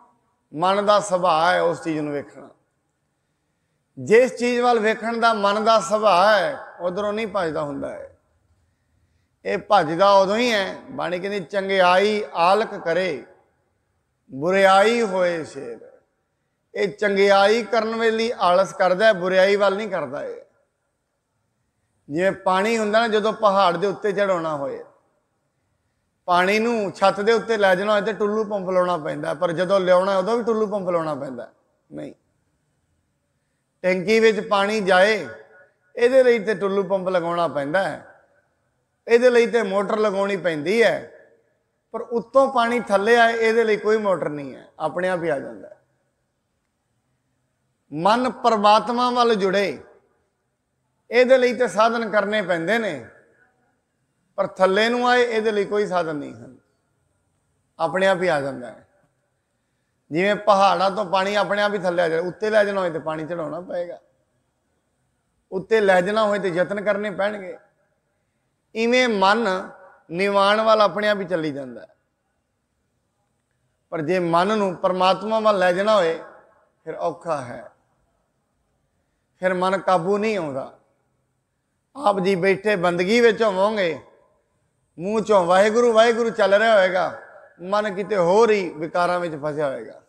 ਮਨ ਦਾ ਸੁਭਾਅ ਹੈ ਉਸ ਚੀਜ਼ ਨੂੰ ਵੇਖਣਾ ਜਿਸ ਚੀਜ਼ ਵੱਲ ਵੇਖਣ ਦਾ ਮਨ ਦਾ ਸੁਭਾਅ ਹੈ ਉਧਰੋਂ ਨਹੀਂ ਭਜਦਾ ਹੁੰਦਾ ਹੈ ਇਹ ਭਜਦਾ ਉਦੋਂ ਹੀ ਹੈ ਬਾਣੀ ਕਹਿੰਦੀ ਚੰਗਿਆਈ ਆਲਕ ਕਰੇ ਬੁਰਿਆਈ ਹੋਏ ਸ਼ੇਰ ਇਹ ਚੰਗਿਆਈ ਕਰਨ ਵੇਲੇ ਆਲਸ ਕਰਦਾ ਹੈ ਬੁਰਿਆਈ ਵੱਲ ਨਹੀਂ ਕਰਦਾ ਇਹ ਜਿਵੇਂ ਪਾਣੀ ਹੁੰਦਾ ਨਾ ਜਦੋਂ ਪਹਾੜ ਦੇ ਉੱਤੇ ਚੜਾਉਣਾ ਹੋਏ ਪਾਣੀ ਨੂੰ ਛੱਤ ਦੇ ਉੱਤੇ ਲੈ ਜਾਣਾ ਹੋਏ ਤੇ ਟੁੱਲੂ ਪੰਪ ਲਾਉਣਾ ਪੈਂਦਾ ਪਰ ਜਦੋਂ ਲਿਆਉਣਾ ਉਦੋਂ ਵੀ ਟੁੱਲੂ ਪੰਪ ਲਾਉਣਾ ਪੈਂਦਾ ਨਹੀਂ ਟੈਂਕੀ ਵਿੱਚ ਪਾਣੀ ਜਾਏ ਇਹਦੇ ਲਈ ਤੇ ਟੁੱਲੂ ਪੰਪ ਲਗਾਉਣਾ ਪੈਂਦਾ ਹੈ ਇਹਦੇ ਲਈ ਤੇ ਮੋਟਰ ਲਗਾਉਣੀ ਪੈਂਦੀ ਹੈ ਪਰ ਉੱਤੋਂ ਪਾਣੀ ਥੱਲੇ ਆਏ ਇਹਦੇ ਲਈ ਕੋਈ ਮੋਟਰ ਨਹੀਂ ਹੈ ਆਪਣੇ ਆਪ ਹੀ ਆ ਜਾਂਦਾ ਹੈ ਮਨ ਪਰਮਾਤਮਾ ਵੱਲ ਜੁੜੇ ਇਹਦੇ ਲਈ ਤੇ ਸਾਧਨ ਕਰਨੇ ਪੈਂਦੇ ਨੇ ਪਰ ਥੱਲੇ ਨੂੰ ਆਏ ਇਹਦੇ ਲਈ ਕੋਈ ਸਾਧਨ ਨਹੀਂ ਹਨ ਆਪਣੇ ਆਪ ਹੀ ਆ ਜਾਂਦਾ ਹੈ ਜਿਵੇਂ ਪਹਾੜਾਂ ਤੋਂ ਪਾਣੀ ਆਪਣੇ ਆਪ ਹੀ ਥੱਲੇ ਆ ਜਾਏ ਉੱਤੇ ਲੈ ਜਣਾ ਹੋਏ ਤੇ ਪਾਣੀ ਚੜਾਉਣਾ ਪਏਗਾ ਉੱਤੇ ਲੈ ਜਣਾ ਹੋਏ ਤੇ ਯਤਨ ਕਰਨੇ ਪੈਣਗੇ ਇਵੇਂ ਮਨ ਨਿਵਾਣ ਵਾਲ ਆਪਣੇ ਆਪ ਹੀ ਚੱਲੀ ਜਾਂਦਾ ਪਰ ਜੇ ਮਨ ਨੂੰ ਪਰਮਾਤਮਾ ਵੱਲ ਲੈ ਜਣਾ ਹੋਏ ਫਿਰ ਔਖਾ ਹੈ ਫਿਰ ਮਨ ਕਾਬੂ ਨਹੀਂ ਆਉਂਦਾ ਆਪ ਜੀ ਬੈਠੇ ਬੰਦਗੀ ਵਿੱਚ ਹੋਵੋਗੇ ਮੂੰਹ ਚੋਂ ਵਾਹਿਗੁਰੂ ਵਾਹਿਗੁਰੂ ਚੱਲ ਰਿਹਾ ਹੋਵੇਗਾ ਮਨ ਕਿਤੇ ਹੋਰ ਹੀ ਵਿਕਾਰਾਂ ਵਿੱਚ ਫਸਿਆ ਹੋਵੇਗਾ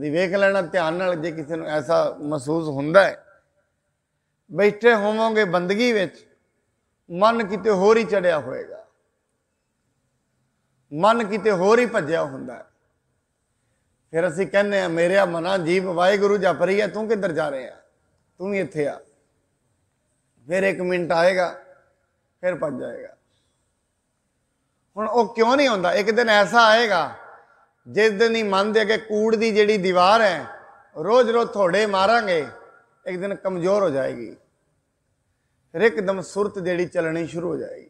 ਦੀ ਵੇਖ ਲੈਣਾ ਧਿਆਨ ਨਾਲ ਜੇ ਕਿਸੇ ਨੂੰ ਐਸਾ ਮਹਿਸੂਸ ਹੁੰਦਾ ਹੈ ਬੈਠੇ ਹੋਵੋਗੇ ਬੰਦਗੀ ਵਿੱਚ ਮਨ ਕਿਤੇ ਹੋਰ ਹੀ ਚੜਿਆ ਹੋਏਗਾ ਮਨ ਕਿਤੇ ਹੋਰ ਹੀ ਭੱਜਿਆ ਹੁੰਦਾ ਹੈ ਫਿਰ ਅਸੀਂ ਕਹਿੰਦੇ ਆ ਮੇਰਿਆ ਮਨਾ ਜੀਵ ਵਾਹਿਗੁਰੂ ਜਪ ਰਹੀ ਹੈ ਤੂੰ ਕਿੱਧਰ ਜਾ ਰਿਹਾ ਤੂੰ ਵੀ ਇੱਥੇ ਆ ਫਿਰ ਇੱਕ ਮਿੰਟ ਆਏਗਾ ਫਿਰ ਭੱਜ ਜਾਏਗਾ ਹੁਣ ਉਹ ਕਿਉਂ ਨਹੀਂ ਹੁੰਦਾ ਇੱਕ ਦਿਨ ਐਸਾ ਆਏਗਾ ਜਿਸ ਦਿਨ ਹੀ ਮਨ ਦੇ ਅੱਗੇ ਕੂੜ ਦੀ ਜਿਹੜੀ ਦੀਵਾਰ ਹੈ ਰੋਜ਼ ਰੋਜ਼ ਥੋੜੇ ਮਾਰਾਂਗੇ ਇੱਕ ਦਿਨ ਕਮਜ਼ੋਰ ਹੋ ਜਾਏਗੀ ਫਿਰ ਇੱਕਦਮ ਸੁਰਤ ਜਿਹੜੀ ਚੱਲਣੀ ਸ਼ੁਰੂ ਹੋ ਜਾਏਗੀ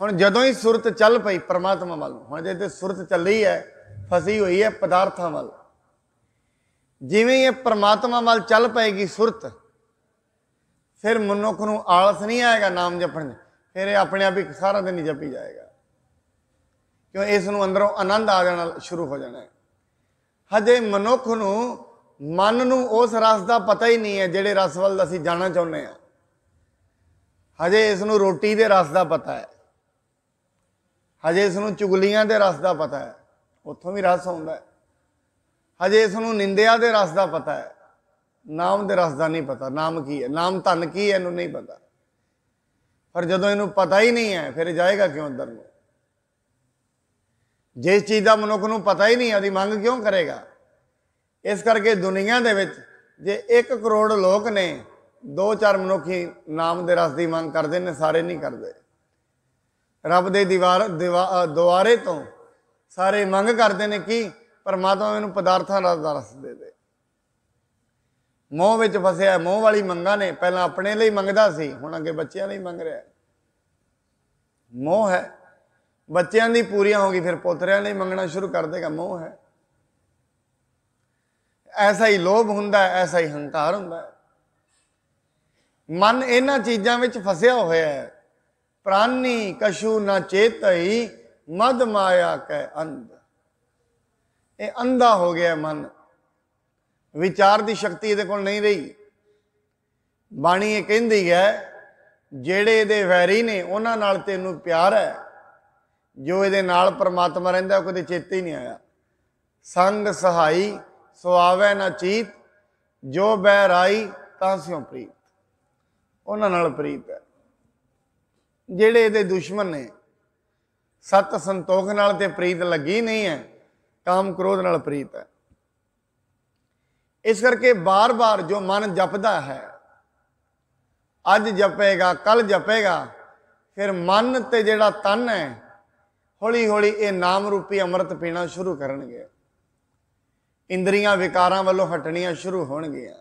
ਹੁਣ ਜਦੋਂ ਹੀ ਸੁਰਤ ਚੱਲ ਪਈ ਪਰਮਾਤਮਾ ਵੱਲ ਹੁਣ ਜੇ ਤੇ ਸੁਰਤ ਚੱਲੀ ਹੈ ਫਸੀ ਹੋਈ ਹੈ ਪਦਾਰਥਾਂ ਵੱਲ ਜਿਵੇਂ ਇਹ ਪਰਮਾਤਮਾ ਵੱਲ ਚੱਲ ਪਏਗੀ ਸੁਰਤ ਫਿਰ ਮਨੁੱਖ ਨੂੰ ਆਲਸ ਨਹੀਂ ਆਏਗਾ ਨਾਮ ਜਪਣ ਫਿਰ ਇਹ ਆਪਣੇ ਆਪ ਹੀ ਸਾਰਾ ਦਿਨ ਜਪੀ ਜਾਏਗਾ ਕਿਉਂ ਇਸ ਨੂੰ ਅੰਦਰੋਂ ਆਨੰਦ ਆ ਜਾਣਾ ਸ਼ੁਰੂ ਹੋ ਜਾਣਾ ਹੈ ਹਜੇ ਮਨੁੱਖ ਨੂੰ ਮਨ ਨੂੰ ਉਸ ਰਸ ਦਾ ਪਤਾ ਹੀ ਨਹੀਂ ਹੈ ਜਿਹੜੇ ਰਸ ਵੱਲ ਅਸੀਂ ਜਾਣਾ ਚਾਹੁੰਦੇ ਆ ਹਜੇ ਇਸ ਨੂੰ ਰੋਟੀ ਦੇ ਰਸ ਦਾ ਪਤਾ ਹੈ ਹਜੇ ਇਸ ਨੂੰ ਚੁਗਲੀਆਂ ਦੇ ਰਸ ਦਾ ਪਤਾ ਹੈ ਉੱਥੋਂ ਵੀ ਰਸ ਆਉਂਦਾ ਹੈ ਹਜੇ ਇਸ ਨੂੰ ਨਿੰਦਿਆ ਦੇ ਰਸ ਦਾ ਪਤਾ ਹੈ ਨਾਮ ਦੇ ਰਸ ਦਾ ਨਹੀਂ ਪਤਾ ਨਾਮ ਕੀ ਹੈ ਨਾਮ ਧਨ ਕੀ ਹੈ ਇਹਨੂੰ ਨਹੀਂ ਪਤਾ ਪਰ ਜਦੋਂ ਇਹਨੂੰ ਪਤਾ ਹੀ ਨਹੀਂ ਹੈ ਫਿਰ ਜਾਏਗਾ ਕਿਉਂ ਅੰਦਰ ਨੂੰ ਜਿਸ ਚੀਜ਼ ਦਾ ਮਨੁੱਖ ਨੂੰ ਪਤਾ ਹੀ ਨਹੀਂ ਆਦੀ ਮੰਗ ਕਿਉਂ ਕਰੇਗਾ ਇਸ ਕਰਕੇ ਦੁਨੀਆ ਦੇ ਵਿੱਚ ਜੇ 1 ਕਰੋੜ ਲੋਕ ਨੇ 2-4 ਮਨੁੱਖੀ ਨਾਮ ਦੇ ਰਸ ਦੀ ਮੰਗ ਕਰਦੇ ਨੇ ਸਾਰੇ ਨਹੀਂ ਕਰਦੇ ਰੱਬ ਦੇ ਦੀਵਾਰ ਦੁਆਰੇ ਤੋਂ ਸਾਰੇ ਮੰਗ ਕਰਦੇ ਨੇ ਕੀ ਪਰਮਾਤਮਾ ਇਹਨੂੰ ਪਦਾਰਥਾਂ ਦਾ ਰਸ ਦੇ ਦੇ ਮੋਹ ਵਿੱਚ ਫਸਿਆ ਮੋਹ ਵਾਲੀ ਮੰਗਾ ਨੇ ਪਹਿਲਾਂ ਆਪਣੇ ਲਈ ਮੰਗਦਾ ਸੀ ਹੁਣ ਅੱਗੇ ਬੱਚਿਆਂ ਲਈ ਮੰਗ ਰਿਹਾ ਮੋਹ ਹੈ ਬੱਚਿਆਂ ਦੀ ਪੂਰੀਆਂ ਹੋ ਗਈ ਫਿਰ ਪੁੱਤਰਿਆਂ ਲਈ ਮੰਗਣਾ ਸ਼ੁਰੂ ਕਰ ਦੇਗਾ ਮੋਹ ਹੈ ਐਸਾ ਹੀ ਲੋਭ ਹੁੰਦਾ ਹੈ ਐਸਾ ਹੀ ਹੰਕਾਰ ਹੁੰਦਾ ਹੈ ਮਨ ਇਹਨਾਂ ਚੀਜ਼ਾਂ ਵਿੱਚ ਫਸਿਆ ਹੋਇਆ ਹੈ ਪ੍ਰਾਨੀ ਕਸ਼ੂ ਨਾ ਚੇਤਈ ਮਦ ਮਾਇਆ ਕੈ ਅੰਧ ਇਹ ਅੰਧਾ ਹੋ ਗਿਆ ਮਨ ਵਿਚਾਰ ਦੀ ਸ਼ਕਤੀ ਇਹਦੇ ਕੋਲ ਨਹੀਂ ਰਹੀ ਬਾਣੀ ਇਹ ਕਹਿੰਦੀ ਹੈ ਜਿਹੜੇ ਇਹਦੇ ਵੈਰੀ ਨੇ ਉਹਨਾਂ ਨਾਲ ਤੈਨੂੰ ਪਿਆਰ ਹੈ ਜੋ ਇਹਦੇ ਨਾਲ ਪਰਮਾਤਮਾ ਰਹਿੰਦਾ ਉਹ ਕਦੇ ਚੇਤੇ ਹੀ ਨਹੀਂ ਆਇਆ ਸੰਗ ਸਹਾਈ ਸੁਆਵੇ ਨਾ ਚੀਤ ਜੋ ਬਹਿ ਰਾਈ ਤਾਂ ਸਿਉ ਪ੍ਰੀਤ ਉਹਨਾਂ ਨਾਲ ਪ੍ਰੀਤ ਹੈ ਜਿਹੜੇ ਇਹਦੇ ਦੁਸ਼ਮਣ ਨੇ ਸਤ ਸੰਤੋਖ ਨਾਲ ਤੇ ਪ੍ਰੀਤ ਲੱਗੀ ਨਹੀਂ ਹੈ ਕਾਮ ਕ੍ਰੋਧ ਨਾਲ ਪ੍ਰੀਤ ਹੈ ਇਸ ਕਰਕੇ ਬਾਰ-ਬਾਰ ਜੋ ਮਨ ਜਪਦਾ ਹੈ ਅੱਜ ਜਪੇਗਾ ਕੱਲ ਜਪੇਗਾ ਫਿਰ ਮਨ ਤੇ ਜਿਹੜਾ ਤਨ ਹੈ ਹੌਲੀ ਹੌਲੀ ਇਹ ਨਾਮ ਰੂਪੀ ਅੰਮ੍ਰਿਤ ਪੀਣਾ ਸ਼ੁਰੂ ਕਰਨਗੇ ਇੰਦਰੀਆਂ ਵਿਕਾਰਾਂ ਵੱਲੋਂ ਹਟਣੀਆਂ ਸ਼ੁਰੂ ਹੋਣਗੀਆਂ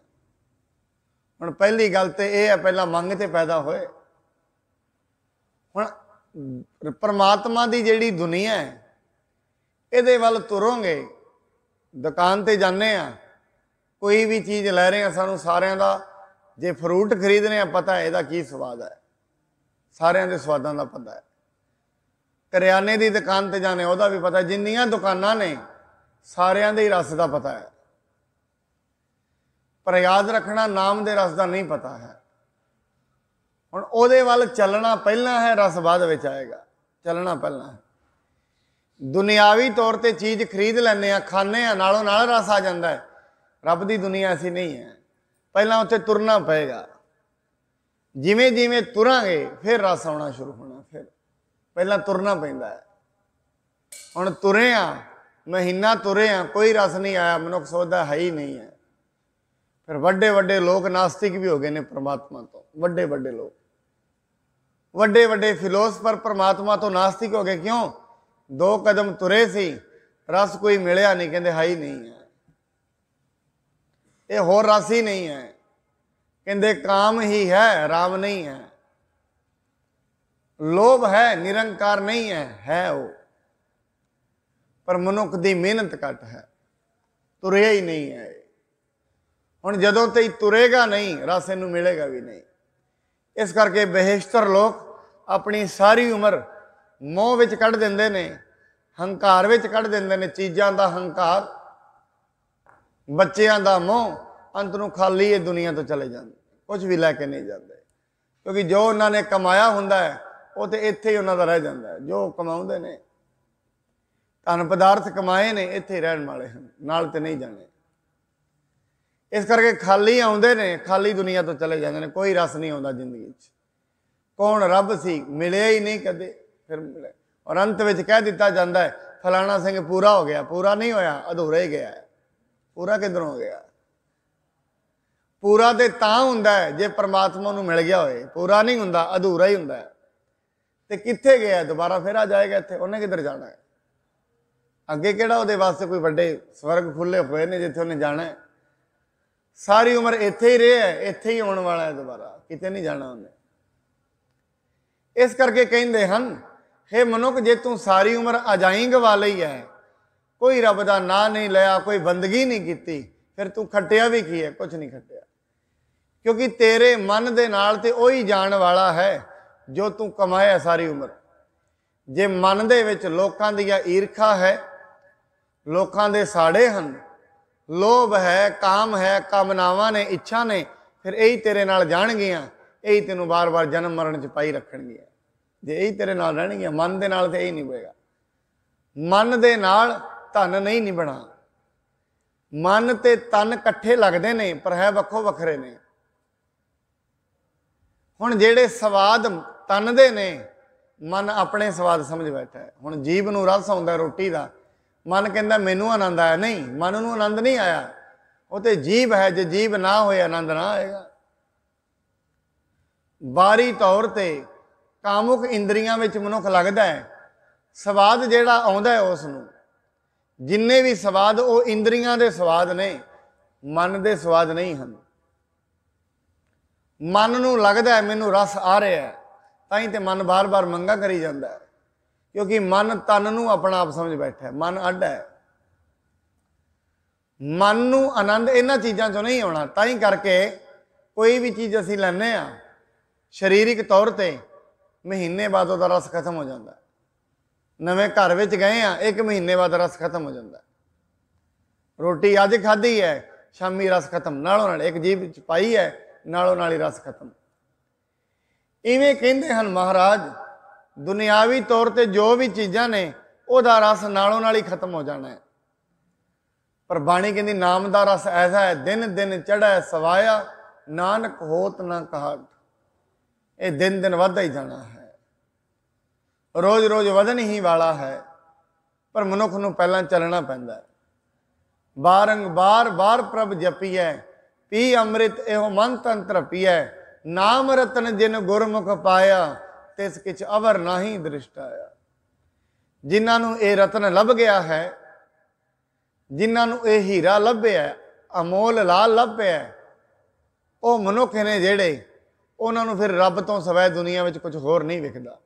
ਹੁਣ ਪਹਿਲੀ ਗੱਲ ਤੇ ਇਹ ਹੈ ਪਹਿਲਾਂ ਮੰਗ ਤੇ ਪੈਦਾ ਹੋਏ ਹੁਣ ਪਰਮਾਤਮਾ ਦੀ ਜਿਹੜੀ ਦੁਨੀਆ ਹੈ ਇਹਦੇ ਵੱਲ ਤੁਰੋਂਗੇ ਦੁਕਾਨ ਤੇ ਜਾਂਦੇ ਆ ਕੋਈ ਵੀ ਚੀਜ਼ ਲੈ ਰਹੇ ਆ ਸਾਨੂੰ ਸਾਰਿਆਂ ਦਾ ਜੇ ਫਰੂਟ ਖਰੀਦਨੇ ਆ ਪਤਾ ਇਹਦਾ ਕੀ ਸਵਾਦ ਹੈ ਸਾਰਿਆਂ ਦੇ ਸਵਾਦਾਂ ਦਾ ਪਤਾ ਹੈ ਕਰਿਆਨੇ ਦੀ ਦੁਕਾਨ ਤੇ ਜਾਣੇ ਉਹਦਾ ਵੀ ਪਤਾ ਜਿੰਨੀਆਂ ਦੁਕਾਨਾਂ ਨੇ ਸਾਰਿਆਂ ਦੇ ਹੀ ਰਸ ਦਾ ਪਤਾ ਹੈ ਪਰ ਯਾਦ ਰੱਖਣਾ ਨਾਮ ਦੇ ਰਸ ਦਾ ਨਹੀਂ ਪਤਾ ਹੈ ਹੁਣ ਉਹਦੇ ਵੱਲ ਚੱਲਣਾ ਪਹਿਲਾਂ ਹੈ ਰਸ ਬਾਅਦ ਵਿੱਚ ਆਏਗਾ ਚੱਲਣਾ ਪਹਿਲਾਂ ਹੈ ਦੁਨਿਆਵੀ ਤੌਰ ਤੇ ਚੀਜ਼ ਖਰੀਦ ਲੈਨੇ ਆ ਖਾਣੇ ਆ ਨਾਲੋਂ ਨਾਲ ਰਸ ਆ ਜਾਂਦਾ ਹੈ ਰੱਬ ਦੀ ਦੁਨੀਆ ਐਸੀ ਨਹੀਂ ਹੈ ਪਹਿਲਾਂ ਉੱਥੇ ਤੁਰਨਾ ਪਏਗਾ ਜਿਵੇਂ ਜਿਵੇਂ ਤੁਰਾਂਗੇ ਫਿਰ ਰਸ ਆਉਣਾ ਸ਼ੁਰੂ ਪਹਿਲਾਂ ਤੁਰਨਾ ਪੈਂਦਾ ਹੈ ਹੁਣ ਤੁਰੇ ਆ ਮਹੀਨਾ ਤੁਰੇ ਆ ਕੋਈ ਰਸ ਨਹੀਂ ਆਇਆ ਮਨੁੱਖ ਸੋਚਦਾ ਹੈ ਹੀ ਨਹੀਂ ਹੈ ਫਿਰ ਵੱਡੇ ਵੱਡੇ ਲੋਕ ਨਾਸਤਿਕ ਵੀ ਹੋ ਗਏ ਨੇ ਪ੍ਰਮਾਤਮਾ ਤੋਂ ਵੱਡੇ ਵੱਡੇ ਲੋਕ ਵੱਡੇ ਵੱਡੇ ਫਿਲਾਸਫਰ ਪ੍ਰਮਾਤਮਾ ਤੋਂ ਨਾਸਤਿਕ ਹੋ ਗਏ ਕਿਉਂ ਦੋ ਕਦਮ ਤੁਰੇ ਸੀ ਰਸ ਕੋਈ ਮਿਲਿਆ ਨਹੀਂ ਕਹਿੰਦੇ ਹੈ ਹੀ ਨਹੀਂ ਹੈ ਇਹ ਹੋਰ ਰਸ ਹੀ ਨਹੀਂ ਹੈ ਕਹਿੰਦੇ ਕਾਮ ਹੀ ਹੈ ਰਾਮ ਨਹੀਂ ਹੈ ਲੋਭ ਹੈ ਨਿਰੰਕਾਰ ਨਹੀਂ ਹੈ ਹੈ ਉਹ ਪਰ ਮਨੁੱਖ ਦੀ ਮਿਹਨਤ ਘਟ ਹੈ ਤੁਰਿਆ ਹੀ ਨਹੀਂ ਹੈ ਹੁਣ ਜਦੋਂ ਤਈ ਤੁਰੇਗਾ ਨਹੀਂ ਰਸ ਇਹਨੂੰ ਮਿਲੇਗਾ ਵੀ ਨਹੀਂ ਇਸ ਕਰਕੇ ਬਹਿਸ਼ਤਰ ਲੋਕ ਆਪਣੀ ਸਾਰੀ ਉਮਰ ਮੋਹ ਵਿੱਚ ਕੱਢ ਦਿੰਦੇ ਨੇ ਹੰਕਾਰ ਵਿੱਚ ਕੱਢ ਦਿੰਦੇ ਨੇ ਚੀਜ਼ਾਂ ਦਾ ਹੰਕਾਰ ਬੱਚਿਆਂ ਦਾ ਮੋਹ ਅੰਤ ਨੂੰ ਖਾਲੀ ਇਹ ਦੁਨੀਆ ਤੋਂ ਚਲੇ ਜਾਂਦੇ ਕੁਝ ਵੀ ਲੈ ਕੇ ਨਹੀਂ ਜਾਂਦੇ ਕਿਉਂਕਿ ਜੋ ਉਹਨਾਂ ਨੇ ਕਮਾਇਆ ਹੁੰਦਾ ਹੈ ਉਹ ਤੇ ਇੱਥੇ ਹੀ ਉਹਨਾਂ ਦਾ ਰਹਿ ਜਾਂਦਾ ਜੋ ਕਮਾਉਂਦੇ ਨੇ ਧਨ ਪਦਾਰਥ ਕਮਾਏ ਨੇ ਇੱਥੇ ਰਹਿਣ ਵਾਲੇ ਹਨ ਨਾਲ ਤੇ ਨਹੀਂ ਜਾਣੇ ਇਸ ਕਰਕੇ ਖਾਲੀ ਆਉਂਦੇ ਨੇ ਖਾਲੀ ਦੁਨੀਆ ਤੋਂ ਚਲੇ ਜਾਂਦੇ ਨੇ ਕੋਈ ਰਸ ਨਹੀਂ ਆਉਂਦਾ ਜ਼ਿੰਦਗੀ 'ਚ ਕੌਣ ਰੱਬ ਸੀ ਮਿਲਿਆ ਹੀ ਨਹੀਂ ਕਦੇ ਫਿਰ ਮਿਲਿਆ ਔਰ ਅੰਤ ਵਿੱਚ ਕਹਿ ਦਿੱਤਾ ਜਾਂਦਾ ਹੈ ਫਲਾਣਾ ਸਿੰਘ ਪੂਰਾ ਹੋ ਗਿਆ ਪੂਰਾ ਨਹੀਂ ਹੋਇਆ ਅਧੂਰਾ ਹੀ ਗਿਆ ਪੂਰਾ ਕਿਧਰੋਂ ਹੋ ਗਿਆ ਪੂਰਾ ਤੇ ਤਾਂ ਹੁੰਦਾ ਜੇ ਪ੍ਰਮਾਤਮਾ ਨੂੰ ਮਿਲ ਗਿਆ ਹੋਵੇ ਪੂਰਾ ਨਹੀਂ ਹੁੰਦਾ ਅਧੂਰਾ ਹੀ ਹੁੰਦਾ ਹੈ ਤੇ ਕਿੱਥੇ ਗਿਆ ਦੁਬਾਰਾ ਫੇਰ ਆ ਜਾਏਗਾ ਇੱਥੇ ਉਹਨੇ ਕਿੱਧਰ ਜਾਣਾ ਹੈ ਅੱਗੇ ਕਿਹੜਾ ਉਹਦੇ ਵਾਸਤੇ ਕੋਈ ਵੱਡੇ ਸਵਰਗ ਖੁੱਲੇ ਹੋਏ ਨੇ ਜਿੱਥੇ ਉਹਨੇ ਜਾਣਾ ਹੈ ਸਾਰੀ ਉਮਰ ਇੱਥੇ ਹੀ ਰਿਹਾ ਇੱਥੇ ਹੀ ਆਉਣ ਵਾਲਾ ਹੈ ਦੁਬਾਰਾ ਕਿਤੇ ਨਹੀਂ ਜਾਣਾ ਉਹਨੇ ਇਸ ਕਰਕੇ ਕਹਿੰਦੇ ਹਨ हे ਮਨੁੱਖ ਜੇ ਤੂੰ ਸਾਰੀ ਉਮਰ ਅਜਾਈਂ ਗਵਾ ਲਈ ਹੈ ਕੋਈ ਰੱਬ ਦਾ ਨਾਂ ਨਹੀਂ ਲਿਆ ਕੋਈ ਬੰਦਗੀ ਨਹੀਂ ਕੀਤੀ ਫਿਰ ਤੂੰ ਖੱਟਿਆ ਵੀ ਕੀ ਹੈ ਕੁਝ ਨਹੀਂ ਖੱਟਿਆ ਕਿਉਂਕਿ ਤੇਰੇ ਮਨ ਦੇ ਨਾਲ ਤੇ ਉਹੀ ਜਾਣ ਵਾਲਾ ਹੈ ਜੋ ਤੂੰ ਕਮਾਇਆ ਸਾਰੀ ਉਮਰ ਜੇ ਮਨ ਦੇ ਵਿੱਚ ਲੋਕਾਂ ਦੀ ਈਰਖਾ ਹੈ ਲੋਕਾਂ ਦੇ ਸਾੜੇ ਹਨ ਲੋਭ ਹੈ ਕਾਮ ਹੈ ਕਾਮਨਾਵਾਂ ਨੇ ਇੱਛਾ ਨੇ ਫਿਰ ਇਹੀ ਤੇਰੇ ਨਾਲ ਜਾਣਗੀਆਂ ਇਹੀ ਤੈਨੂੰ ਬਾਰ-ਬਾਰ ਜਨਮ ਮਰਨ ਚ ਪਾਈ ਰੱਖਣਗੀਆਂ ਜੇ ਇਹੀ ਤੇਰੇ ਨਾਲ ਰਹਿਣਗੀਆਂ ਮਨ ਦੇ ਨਾਲ ਤੇ ਇਹ ਨਹੀਂ ਹੋਏਗਾ ਮਨ ਦੇ ਨਾਲ ਧਨ ਨਹੀਂ ਨਿਭਣਾ ਮਨ ਤੇ ਤਨ ਇਕੱਠੇ ਲੱਗਦੇ ਨੇ ਪਰ ਹੈ ਵੱਖੋ ਵੱਖਰੇ ਨੇ ਹੁਣ ਜਿਹੜੇ ਸਵਾਦ ਤਨਦੇ ਨੇ ਮਨ ਆਪਣੇ ਸਵਾਦ ਸਮਝ ਬੈਠਾ ਹੈ ਹੁਣ ਜੀਬ ਨੂੰ ਰਸ ਆਉਂਦਾ ਰੋਟੀ ਦਾ ਮਨ ਕਹਿੰਦਾ ਮੈਨੂੰ ਆਨੰਦ ਆਇਆ ਨਹੀਂ ਮਨ ਨੂੰ ਆਨੰਦ ਨਹੀਂ ਆਇਆ ਉਹ ਤੇ ਜੀਬ ਹੈ ਜੇ ਜੀਬ ਨਾ ਹੋਏ ਆਨੰਦ ਨਾ ਆਏਗਾ ਬਾਰੀ ਤੌਰ ਤੇ ਕਾਮੁਕ ਇੰਦਰੀਆਂ ਵਿੱਚ ਮਨੁੱਖ ਲੱਗਦਾ ਹੈ ਸਵਾਦ ਜਿਹੜਾ ਆਉਂਦਾ ਉਸ ਨੂੰ ਜਿੰਨੇ ਵੀ ਸਵਾਦ ਉਹ ਇੰਦਰੀਆਂ ਦੇ ਸਵਾਦ ਨੇ ਮਨ ਦੇ ਸਵਾਦ ਨਹੀਂ ਹਨ ਮਨ ਨੂੰ ਲੱਗਦਾ ਮੈਨੂੰ ਰਸ ਆ ਰਿਹਾ ਹੈ ਤਾਂ ਹੀ ਤੇ ਮਨ ਬਾਰ-ਬਾਰ ਮੰਗਾ ਕਰੀ ਜਾਂਦਾ ਹੈ ਕਿਉਂਕਿ ਮਨ ਤਨ ਨੂੰ ਆਪਣਾ ਆਪ ਸਮਝ ਬੈਠਾ ਹੈ ਮਨ ਅੱਡ ਹੈ ਮਨ ਨੂੰ ਆਨੰਦ ਇਹਨਾਂ ਚੀਜ਼ਾਂ 'ਚੋਂ ਨਹੀਂ ਆਉਣਾ ਤਾਂ ਹੀ ਕਰਕੇ ਕੋਈ ਵੀ ਚੀਜ਼ ਅਸੀਂ ਲੈਨੇ ਆ ਸਰੀਰਿਕ ਤੌਰ ਤੇ ਮਹੀਨੇ ਬਾਅਦ ਉਹਦਾ ਰਸ ਖਤਮ ਹੋ ਜਾਂਦਾ ਨਵੇਂ ਘਰ ਵਿੱਚ ਗਏ ਆ ਇੱਕ ਮਹੀਨੇ ਬਾਅਦ ਰਸ ਖਤਮ ਹੋ ਜਾਂਦਾ ਰੋਟੀ ਅੱਜ ਖਾਧੀ ਹੈ ਸ਼ਾਮੀ ਰਸ ਖਤਮ ਨਾਲੋਂ ਨਾਲ ਇੱਕ ਜੀਭ ਚ ਪਾਈ ਹੈ ਨਾਲੋਂ ਨਾਲ ਹੀ ਰਸ ਖਤਮ ਇਵੇਂ ਕਹਿੰਦੇ ਹਨ ਮਹਾਰਾਜ ਦੁਨਿਆਵੀ ਤੌਰ ਤੇ ਜੋ ਵੀ ਚੀਜ਼ਾਂ ਨੇ ਉਹਦਾ ਰਸ ਨਾਲੋਂ ਨਾਲ ਹੀ ਖਤਮ ਹੋ ਜਾਣਾ ਹੈ ਪਰ ਬਾਣੀ ਕਹਿੰਦੀ ਨਾਮ ਦਾ ਰਸ ਐਸਾ ਹੈ ਦਿਨ ਦਿਨ ਚੜਾ ਸਵਾਇਆ ਨਾਨਕ ਹੋਤ ਨਾ ਕਹਾਟ ਇਹ ਦਿਨ ਦਿਨ ਵਧਦਾ ਹੀ ਜਾਣਾ ਹੈ ਰੋਜ਼ ਰੋਜ਼ ਵਧਣ ਹੀ ਵਾਲਾ ਹੈ ਪਰ ਮਨੁੱਖ ਨੂੰ ਪਹਿਲਾਂ ਚੱਲਣਾ ਪੈਂਦਾ ਹੈ ਬਾਰੰਗ ਬਾਰ ਬਾਰ ਪ੍ਰਭ ਜਪੀਐ ਪੀ ਅੰਮ੍ਰਿਤ ਇਹੋ ਮਨ ਤੰਤਰ ਪੀਐ ਨਾਮ ਰਤਨ ਜਿਨ ਗੁਰਮੁਖ ਪਾਇਆ ਤਿਸ ਕਿਛ ਅਵਰ ਨਹੀਂ ਦ੍ਰਿਸ਼ਟ ਆਇਆ ਜਿਨ੍ਹਾਂ ਨੂੰ ਇਹ ਰਤਨ ਲੱਭ ਗਿਆ ਹੈ ਜਿਨ੍ਹਾਂ ਨੂੰ ਇਹ ਹੀਰਾ ਲੱਭਿਆ ਅਮੋਲ ਲਾਲ ਲੱਭਿਆ ਉਹ ਮਨੁੱਖ ਨੇ ਜਿਹੜੇ ਉਹਨਾਂ ਨੂੰ ਫਿਰ ਰੱਬ ਤੋਂ ਸਵੈ ਦੁਨੀਆ ਵਿੱਚ ਕੁਝ ਹੋਰ ਨਹੀਂ ਵਿਖਦਾ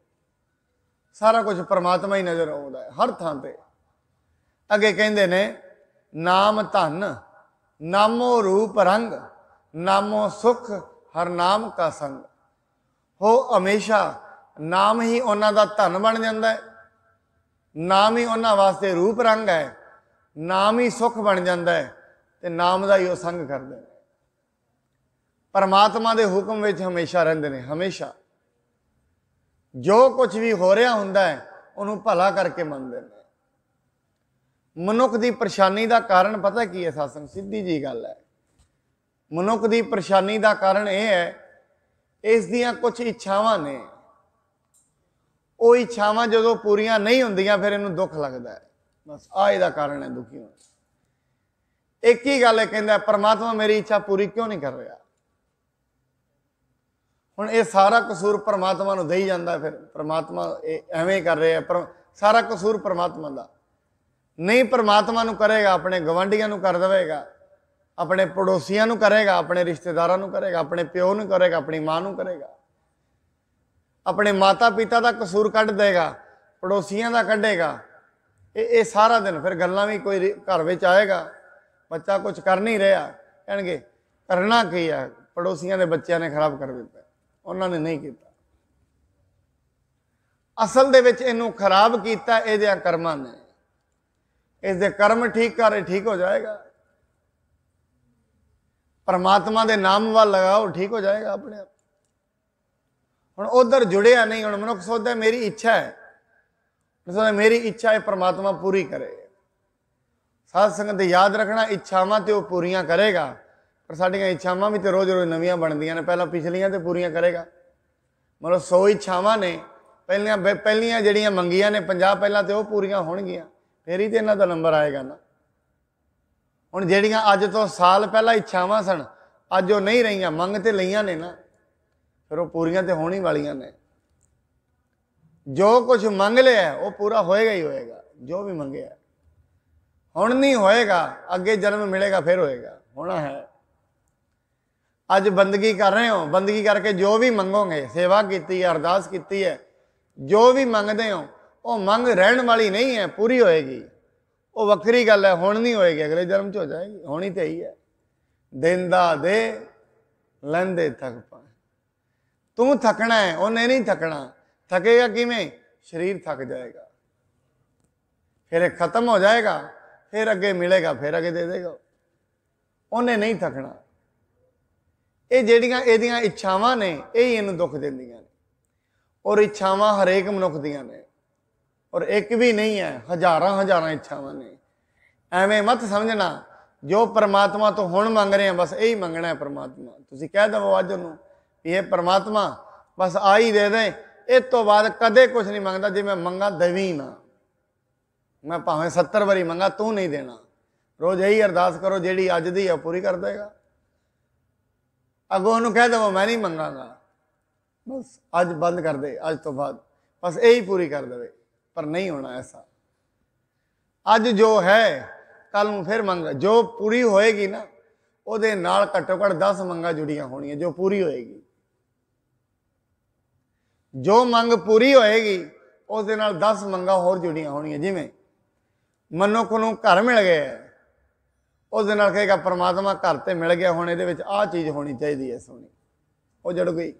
ਸਾਰਾ ਕੁਝ ਪਰਮਾਤਮਾ ਹੀ ਨਜ਼ਰ ਆਉਂਦਾ ਹੈ ਹਰ ਥਾਂ ਤੇ ਅੱਗੇ ਕਹਿੰਦੇ ਨੇ ਨਾਮ ਧਨ ਨਾਮੋ ਰੂਪ ਰੰਗ ਨਾਮੋ ਸੁਖ ਹਰ ਨਾਮ ਕਾ ਸੰਗ ਹੋ ਹਮੇਸ਼ਾ ਨਾਮ ਹੀ ਉਹਨਾਂ ਦਾ ਧਨ ਬਣ ਜਾਂਦਾ ਹੈ ਨਾਮ ਹੀ ਉਹਨਾਂ ਵਾਸਤੇ ਰੂਪ ਰੰਗ ਹੈ ਨਾਮ ਹੀ ਸੁਖ ਬਣ ਜਾਂਦਾ ਹੈ ਤੇ ਨਾਮ ਦਾ ਹੀ ਉਹ ਸੰਗ ਕਰਦੇ ਨੇ ਪਰਮਾਤਮਾ ਦੇ ਹੁਕਮ ਵਿੱਚ ਹਮੇਸ਼ਾ ਰਹਿੰਦੇ ਨੇ ਹਮੇਸ਼ਾ ਜੋ ਕੁਝ ਵੀ ਹੋ ਰਿਹਾ ਹੁੰਦਾ ਹੈ ਉਹਨੂੰ ਭਲਾ ਕਰਕੇ ਮੰਨਦੇ ਨੇ ਮਨੁੱਖ ਦੀ ਪਰੇਸ਼ਾਨੀ ਦਾ ਕਾਰਨ ਪਤਾ ਕੀ ਹੈ ਸਾਸੰਗ ਸਿੱਧੀ ਜੀ ਗੱਲ ਹੈ ਮਨੁੱਖ ਦੀ ਪਰੇਸ਼ਾਨੀ ਦਾ ਕਾਰਨ ਇਹ ਹੈ ਇਸ ਦੀਆਂ ਕੁਝ ਇੱਛਾਵਾਂ ਨੇ ਉਹ ਇੱਛਾਵਾਂ ਜਦੋਂ ਪੂਰੀਆਂ ਨਹੀਂ ਹੁੰਦੀਆਂ ਫਿਰ ਇਹਨੂੰ ਦੁੱਖ ਲੱਗਦਾ ਹੈ ਬਸ ਆ ਇਹਦਾ ਕਾਰਨ ਹੈ ਦੁਖੀ ਹੋਣ ਇੱਕ ਹੀ ਗੱਲ ਹੈ ਕਹਿੰਦਾ ਪਰਮਾਤਮਾ ਮੇਰੀ ਇੱਛਾ ਪੂਰੀ ਕਿਉਂ ਨਹੀਂ ਕਰ ਰਿਹਾ ਹੁਣ ਇਹ ਸਾਰਾ ਕਸੂਰ ਪਰਮਾਤਮਾ ਨੂੰ ਦੇਈ ਜਾਂਦਾ ਫਿਰ ਪਰਮਾਤਮਾ ਐਵੇਂ ਕਰ ਰਿਹਾ ਪਰ ਸਾਰਾ ਕਸੂਰ ਪਰਮਾਤਮਾ ਦਾ ਨਹੀਂ ਪਰਮਾਤਮਾ ਨੂੰ ਕਰੇਗਾ ਆਪਣੇ ਗਵੰਡੀਆਂ ਨੂੰ ਕਰ ਦੇਵੇਗਾ ਆਪਣੇ ਪੜੋਸੀਆਂ ਨੂੰ ਕਰੇਗਾ ਆਪਣੇ ਰਿਸ਼ਤੇਦਾਰਾਂ ਨੂੰ ਕਰੇਗਾ ਆਪਣੇ ਪਿਓ ਨੂੰ ਕਰੇਗਾ ਆਪਣੀ ਮਾਂ ਨੂੰ ਕਰੇਗਾ ਆਪਣੇ ਮਾਤਾ ਪਿਤਾ ਦਾ ਕਸੂਰ ਕੱਢ ਦੇਗਾ ਪੜੋਸੀਆਂ ਦਾ ਕੱਢੇਗਾ ਇਹ ਇਹ ਸਾਰਾ ਦਿਨ ਫਿਰ ਗੱਲਾਂ ਵੀ ਕੋਈ ਘਰ ਵਿੱਚ ਆਏਗਾ ਬੱਚਾ ਕੁਝ ਕਰ ਨਹੀਂ ਰਿਹਾ ਕਹਿਣਗੇ ਕਰਨਾ ਕੀ ਹੈ ਪੜੋਸੀਆਂ ਦੇ ਬੱਚਿਆਂ ਨੇ ਖਰਾਬ ਕਰ ਦਿੱਤਾ ਉਹਨਾਂ ਨੇ ਨਹੀਂ ਕੀਤਾ ਅਸਲ ਦੇ ਵਿੱਚ ਇਹਨੂੰ ਖਰਾਬ ਕੀਤਾ ਇਹਦੇ ਕਰਮਾਂ ਨੇ ਇਸ ਦੇ ਕਰਮ ਠੀਕ ਕਰੇ ਠੀਕ ਹੋ ਜਾਏਗਾ ਪਰਮਾਤਮਾ ਦੇ ਨਾਮ ਵੱਲ ਲਗਾਓ ਠੀਕ ਹੋ ਜਾਏਗਾ ਆਪਣੇ ਆਪ ਹੁਣ ਉਧਰ ਜੁੜਿਆ ਨਹੀਂ ਹੁਣ ਮਨੁੱਖ ਸੋਚਦਾ ਮੇਰੀ ਇੱਛਾ ਹੈ ਸੋਚਦਾ ਮੇਰੀ ਇੱਛਾ ਹੈ ਪਰਮਾਤਮਾ ਪੂਰੀ ਕਰੇ ਸਾਧ ਸੰਗਤ ਦੇ ਯਾਦ ਰੱਖਣਾ ਇੱਛਾਵਾਂ ਤੇ ਉਹ ਪੂਰੀਆਂ ਕਰੇਗਾ ਪਰ ਸਾਡੀਆਂ ਇੱਛਾਵਾਂ ਵੀ ਤੇ ਰੋਜ਼-ਰੋਜ਼ ਨਵੀਆਂ ਬਣਦੀਆਂ ਨੇ ਪਹਿਲਾਂ ਪਿਛਲੀਆਂ ਤੇ ਪੂਰੀਆਂ ਕਰੇਗਾ ਮਤਲਬ ਸੋ ਇੱਛਾਵਾਂ ਨੇ ਪਹਿਲੀਆਂ ਪਹਿਲੀਆਂ ਜਿਹੜੀਆਂ ਮੰਗੀਆਂ ਨੇ 50 ਪਹਿਲਾਂ ਤੇ ਉਹ ਪੂਰੀਆਂ ਹੋਣਗੀਆਂ ਫੇਰ ਹੀ ਤੇ ਇਹਨਾਂ ਦਾ ਨੰਬਰ ਆਏਗਾ ਨਾ ਹੁਣ ਜਿਹੜੀਆਂ ਅੱਜ ਤੋਂ ਸਾਲ ਪਹਿਲਾਂ ਇੱਛਾਵਾਂ ਸਨ ਅੱਜ ਉਹ ਨਹੀਂ ਰਹੀਆਂ ਮੰਗ ਤੇ ਲਈਆਂ ਨੇ ਨਾ ਫਿਰ ਉਹ ਪੂਰੀਆਂ ਤੇ ਹੋਣੀ ਵਾਲੀਆਂ ਨੇ ਜੋ ਕੁਝ ਮੰਗ ਲਿਆ ਉਹ ਪੂਰਾ ਹੋਏਗਾ ਹੀ ਹੋਏਗਾ ਜੋ ਵੀ ਮੰਗਿਆ ਹੁਣ ਨਹੀਂ ਹੋਏਗਾ ਅੱਗੇ ਜਨਮ ਮਿਲੇਗਾ ਫਿਰ ਹੋਏਗਾ ਹੋਣਾ ਹੈ ਅੱਜ ਬੰਦਗੀ ਕਰ ਰਹੇ ਹੋ ਬੰਦਗੀ ਕਰਕੇ ਜੋ ਵੀ ਮੰਗੋਗੇ ਸੇਵਾ ਕੀਤੀ ਹੈ ਅਰਦਾਸ ਕੀਤੀ ਹੈ ਜੋ ਵੀ ਮੰਗਦੇ ਹੋ ਉਹ ਮੰਗ ਰਹਿਣ ਵਾਲੀ ਨਹੀਂ ਹੈ ਪੂਰੀ ਹੋਏਗੀ ਉਹ ਵੱਖਰੀ ਗੱਲ ਹੈ ਹੁਣ ਨਹੀਂ ਹੋਏਗੀ ਅਗਲੇ ਜਨਮ 'ਚ ਹੋ ਜਾਏਗੀ ਹੋਣੀ ਤੇ ਹੀ ਹੈ ਦਿੰਦਾ ਦੇ ਲੰਦੇ ਥੱਕ ਪਾ ਤੂੰ ਥਕਣਾ ਹੈ ਉਹਨੇ ਨਹੀਂ ਥਕਣਾ ਥਕੇਗਾ ਕਿਵੇਂ ਸਰੀਰ ਥੱਕ ਜਾਏਗਾ ਫਿਰ ਇਹ ਖਤਮ ਹੋ ਜਾਏਗਾ ਫਿਰ ਅੱਗੇ ਮਿਲੇਗਾ ਫਿਰ ਅੱਗੇ ਦੇ ਦੇਗਾ ਉਹਨੇ ਨਹੀਂ ਥਕਣਾ ਇਹ ਜਿਹੜੀਆਂ ਇਹਦੀਆਂ ਇੱਛਾਵਾਂ ਨੇ ਇਹ ਹੀ ਇਹਨੂੰ ਦੁੱਖ ਦਿੰਦੀਆਂ ਨੇ ਔਰ ਇੱਛਾਵਾਂ ਹਰੇਕ ਮਨੁੱਖ ਦੀਆਂ ਨੇ ਔਰ ਇੱਕ ਵੀ ਨਹੀਂ ਹੈ ਹਜ਼ਾਰਾਂ ਹਜ਼ਾਰਾਂ ਇੱਛਾਵਾਂ ਨੇ ਐਵੇਂ ਮਤ ਸਮਝਣਾ ਜੋ ਪਰਮਾਤਮਾ ਤੋਂ ਹੁਣ ਮੰਗ ਰਹੇ ਆ ਬਸ ਇਹੀ ਮੰਗਣਾ ਹੈ ਪਰਮਾਤਮਾ ਤੁਸੀਂ ਕਹਿ ਦਵੋ ਅੱਜ ਨੂੰ ਵੀ ਇਹ ਪਰਮਾਤਮਾ ਬਸ ਆ ਹੀ ਦੇ ਦੇ ਇਸ ਤੋਂ ਬਾਅਦ ਕਦੇ ਕੁਝ ਨਹੀਂ ਮੰਗਦਾ ਜੇ ਮੈਂ ਮੰਗਾ ਦੇਵੀ ਨਾ ਮੈਂ ਭਾਵੇਂ 70 ਵਾਰੀ ਮੰਗਾ ਤੂੰ ਨਹੀਂ ਦੇਣਾ ਰੋਜ਼ ਇਹੀ ਅਰਦਾਸ ਕਰੋ ਜਿਹੜੀ ਅੱਜ ਦੀ ਆ ਪੂਰੀ ਕਰ ਦੇਗਾ ਅਗੋਂ ਨੂੰ ਕਹਿ ਦਵੋ ਮੈਂ ਨਹੀਂ ਮੰਗਾਗਾ ਬਸ ਅੱਜ ਬੰਦ ਕਰ ਦੇ ਅੱਜ ਤੋਂ ਬਾਅਦ ਬਸ ਇਹੀ ਪੂਰੀ ਕਰ ਦੇਵੇ ਪਰ ਨਹੀਂ ਹੋਣਾ ਐਸਾ ਅੱਜ ਜੋ ਹੈ ਕੱਲ ਨੂੰ ਫਿਰ ਮੰਗ ਜੋ ਪੂਰੀ ਹੋਏਗੀ ਨਾ ਉਹਦੇ ਨਾਲ ਘੱਟੋ ਘੱਟ 10 ਮੰਗਾ ਜੁੜੀਆਂ ਹੋਣੀਆਂ ਜੋ ਪੂਰੀ ਹੋਏਗੀ ਜੋ ਮੰਗ ਪੂਰੀ ਹੋਏਗੀ ਉਹਦੇ ਨਾਲ 10 ਮੰਗਾ ਹੋਰ ਜੁੜੀਆਂ ਹੋਣੀਆਂ ਜਿਵੇਂ ਮਨੁੱਖ ਨੂੰ ਘਰ ਮਿਲ ਗਿਆ ਉਸ ਨਾਲ ਕਹੇਗਾ ਪਰਮਾਤਮਾ ਘਰ ਤੇ ਮਿਲ ਗਿਆ ਹੁਣ ਇਹਦੇ ਵਿੱਚ ਆਹ ਚੀਜ਼ ਹੋਣੀ ਚਾਹੀਦੀ ਐ ਸੋਣੀ ਉਹ ਜੜ ਗਈ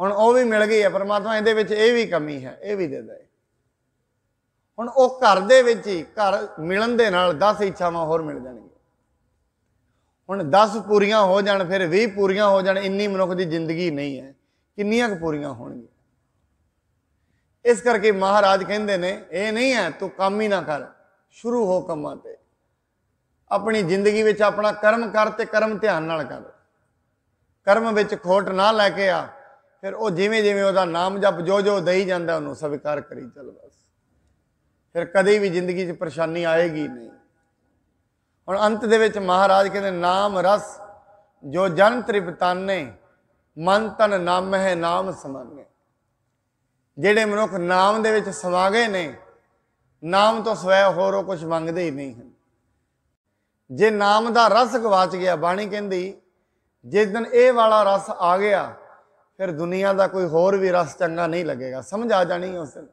ਹੁਣ ਉਹ ਵੀ ਮਿਲ ਗਈ ਐ ਪਰਮਾਤਮਾ ਇਹਦੇ ਵਿੱਚ ਇਹ ਵੀ ਕਮੀ ਹੈ ਇਹ ਵੀ ਦੇ ਦੇ ਹੁਣ ਉਹ ਘਰ ਦੇ ਵਿੱਚ ਹੀ ਘਰ ਮਿਲਣ ਦੇ ਨਾਲ 10 ਇੱਛਾਵਾਂ ਹੋਰ ਮਿਲ ਜਾਣਗੀਆਂ ਹੁਣ 10 ਪੂਰੀਆਂ ਹੋ ਜਾਣ ਫਿਰ 20 ਪੂਰੀਆਂ ਹੋ ਜਾਣ ਇੰਨੀ ਮਨੁੱਖ ਦੀ ਜ਼ਿੰਦਗੀ ਨਹੀਂ ਹੈ ਕਿੰਨੀਆਂ ਕੁ ਪੂਰੀਆਂ ਹੋਣਗੀਆਂ ਇਸ ਕਰਕੇ ਮਹਾਰਾਜ ਕਹਿੰਦੇ ਨੇ ਇਹ ਨਹੀਂ ਹੈ ਤੂੰ ਕੰਮ ਹੀ ਨਾ ਕਰ ਸ਼ੁਰੂ ਹੋ ਕੰਮਾਂ ਤੇ ਆਪਣੀ ਜ਼ਿੰਦਗੀ ਵਿੱਚ ਆਪਣਾ ਕਰਮ ਕਰ ਤੇ ਕਰਮ ਧਿਆਨ ਨਾਲ ਕਰ ਕਰਮ ਵਿੱਚ ਖੋਟ ਨਾ ਲੈ ਕੇ ਆ ਫਿਰ ਉਹ ਜਿਵੇਂ ਜਿਵੇਂ ਉਹਦਾ ਨਾਮ ਜਪ ਜੋ ਜੋ ਦਈ ਜਾਂਦਾ ਉਹਨੂੰ ਸਵੀਕਾਰ ਕਰੀ ਚੱਲ ਫਿਰ ਕਦੇ ਵੀ ਜ਼ਿੰਦਗੀ 'ਚ ਪਰੇਸ਼ਾਨੀ ਆਏਗੀ ਨਹੀਂ ਹੁਣ ਅੰਤ ਦੇ ਵਿੱਚ ਮਹਾਰਾਜ ਕਹਿੰਦੇ ਨਾਮ ਰਸ ਜੋ ਜਨ ਤ੍ਰਿਪਤਾਨੇ ਮਨ ਤਨ ਨਾਮ ਹੈ ਨਾਮ ਸਮਾਨੇ ਜਿਹੜੇ ਮਨੁੱਖ ਨਾਮ ਦੇ ਵਿੱਚ ਸਵਾਗੇ ਨੇ ਨਾਮ ਤੋਂ ਸਵੈ ਹੋਰੋ ਕੁਝ ਮੰਗਦੇ ਹੀ ਨਹੀਂ ਜੇ ਨਾਮ ਦਾ ਰਸ ਗਵਾਚ ਗਿਆ ਬਾਣੀ ਕਹਿੰਦੀ ਜਿਸ ਦਿਨ ਇਹ ਵਾਲਾ ਰਸ ਆ ਗਿਆ ਫਿਰ ਦੁਨੀਆ ਦਾ ਕੋਈ ਹੋਰ ਵੀ ਰਸ ਚੰਗਾ ਨਹੀਂ ਲੱਗੇਗਾ ਸਮਝ ਆ ਜਾਣੀ ਉਸ ਦਿਨ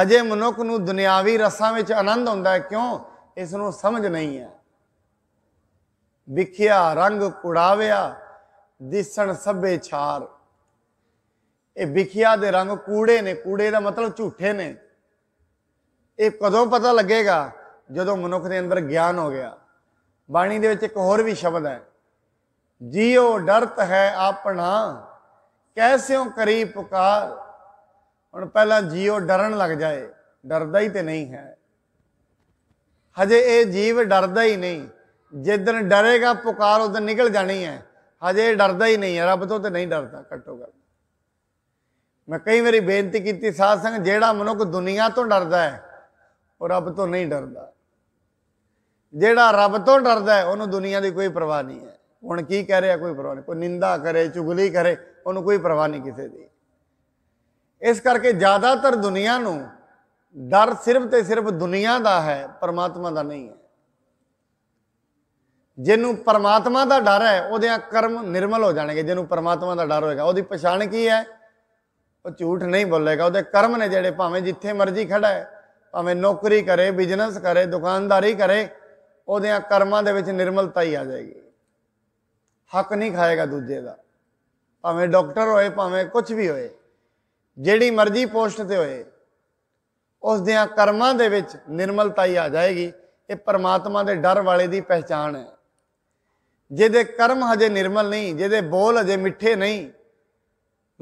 ਹਜੇ ਮਨੁੱਖ ਨੂੰ ਦੁਨਿਆਵੀ ਰਸਾਂ ਵਿੱਚ ਆਨੰਦ ਹੁੰਦਾ ਹੈ ਕਿਉਂ ਇਸ ਨੂੰ ਸਮਝ ਨਹੀਂ ਹੈ ਵਿਖਿਆ ਰੰਗ ਕੁੜਾਵਿਆ ਦਿਸਣ ਸਭੇ ਛਾਰ ਇਹ ਵਿਖਿਆ ਦੇ ਰੰਗ ਕੂੜੇ ਨੇ ਕੂੜੇ ਦਾ ਮਤਲਬ ਝੂਠੇ ਨੇ ਇਹ ਕਦੋਂ ਪਤਾ ਲੱਗੇਗਾ ਜਦੋਂ ਮਨੁੱਖ ਦੇ ਅੰਦਰ ਗਿਆਨ ਹੋ ਗਿਆ ਬਾਣੀ ਦੇ ਵਿੱਚ ਇੱਕ ਹੋਰ ਵੀ ਸ਼ਬਦ ਹੈ ਜੀਉ ਡਰਤ ਹੈ ਆਪਣਾ ਕੈਸਿਓ ਕਰੀ ਪੁਕਾਰ ਹੁਣ ਪਹਿਲਾਂ ਜੀਵ ਡਰਨ ਲੱਗ ਜਾਏ ਡਰਦਾ ਹੀ ਤੇ ਨਹੀਂ ਹੈ ਹਜੇ ਇਹ ਜੀਵ ਡਰਦਾ ਹੀ ਨਹੀਂ ਜਿੱਦਨ ਡਰੇਗਾ ਪੁਕਾਰ ਉਦੋਂ ਨਿਕਲ ਜਾਣੀ ਹੈ ਹਜੇ ਡਰਦਾ ਹੀ ਨਹੀਂ ਹੈ ਰੱਬ ਤੋਂ ਤੇ ਨਹੀਂ ਡਰਦਾ ਘੱਟੋ ਘੱਟ ਮੈਂ ਕਈ ਵਾਰੀ ਬੇਨਤੀ ਕੀਤੀ ਸਾਧ ਸੰਗ ਜਿਹੜਾ ਮਨੁੱਖ ਦੁਨੀਆ ਤੋਂ ਡਰਦਾ ਹੈ ਉਹ ਰੱਬ ਤੋਂ ਨਹੀਂ ਡਰਦਾ ਜਿਹੜਾ ਰੱਬ ਤੋਂ ਡਰਦਾ ਹੈ ਉਹਨੂੰ ਦੁਨੀਆ ਦੀ ਕੋਈ ਪਰਵਾਹ ਨਹੀਂ ਹੈ ਹੁਣ ਕੀ ਕਹਿ ਰਿਹਾ ਕੋਈ ਪਰਵਾਹ ਨਹੀਂ ਕੋਈ ਨਿੰਦਾ ਕਰੇ ਚੁਗਲੀ ਕਰੇ ਉਹਨੂੰ ਕੋਈ ਪਰਵਾਹ ਨਹੀਂ ਕਿਸੇ ਦੀ ਇਸ ਕਰਕੇ ਜ਼ਿਆਦਾਤਰ ਦੁਨੀਆ ਨੂੰ ਡਰ ਸਿਰਫ ਤੇ ਸਿਰਫ ਦੁਨੀਆ ਦਾ ਹੈ ਪਰਮਾਤਮਾ ਦਾ ਨਹੀਂ ਹੈ ਜਿਹਨੂੰ ਪਰਮਾਤਮਾ ਦਾ ਡਰ ਹੈ ਉਹਦੇ ਕਰਮ ਨਿਰਮਲ ਹੋ ਜਾਣਗੇ ਜਿਹਨੂੰ ਪਰਮਾਤਮਾ ਦਾ ਡਰ ਹੋਏਗਾ ਉਹਦੀ ਪਛਾਣ ਕੀ ਹੈ ਉਹ ਝੂਠ ਨਹੀਂ ਬੋਲੇਗਾ ਉਹਦੇ ਕਰਮ ਨੇ ਜਿਹੜੇ ਭਾਵੇਂ ਜਿੱਥੇ ਮਰਜ਼ੀ ਖੜਾ ਹੈ ਭਾਵੇਂ ਨੌਕਰੀ ਕਰੇ ਬਿਜ਼ਨਸ ਕਰੇ ਦੁਕਾਨਦਾਰੀ ਕਰੇ ਉਹਦੇ ਕਰਮਾਂ ਦੇ ਵਿੱਚ ਨਿਰਮਲਤਾ ਹੀ ਆ ਜਾਏਗੀ ਹੱਕ ਨਹੀਂ ਖਾਏਗਾ ਦੂਜੇ ਦਾ ਭਾਵੇਂ ਡਾਕਟਰ ਹੋਏ ਭਾਵੇਂ ਕੁਝ ਵੀ ਹੋਏ ਜਿਹੜੀ ਮਰਜ਼ੀ ਪੋਸਟ ਤੇ ਹੋਏ ਉਸ ਦਿਆਂ ਕਰਮਾਂ ਦੇ ਵਿੱਚ ਨਿਰਮਲਤਾ ਹੀ ਆ ਜਾਏਗੀ ਇਹ ਪਰਮਾਤਮਾ ਦੇ ਡਰ ਵਾਲੇ ਦੀ ਪਹਿਚਾਨ ਹੈ ਜਿਹਦੇ ਕਰਮ ਹਜੇ ਨਿਰਮਲ ਨਹੀਂ ਜਿਹਦੇ ਬੋਲ ਹਜੇ ਮਿੱਠੇ ਨਹੀਂ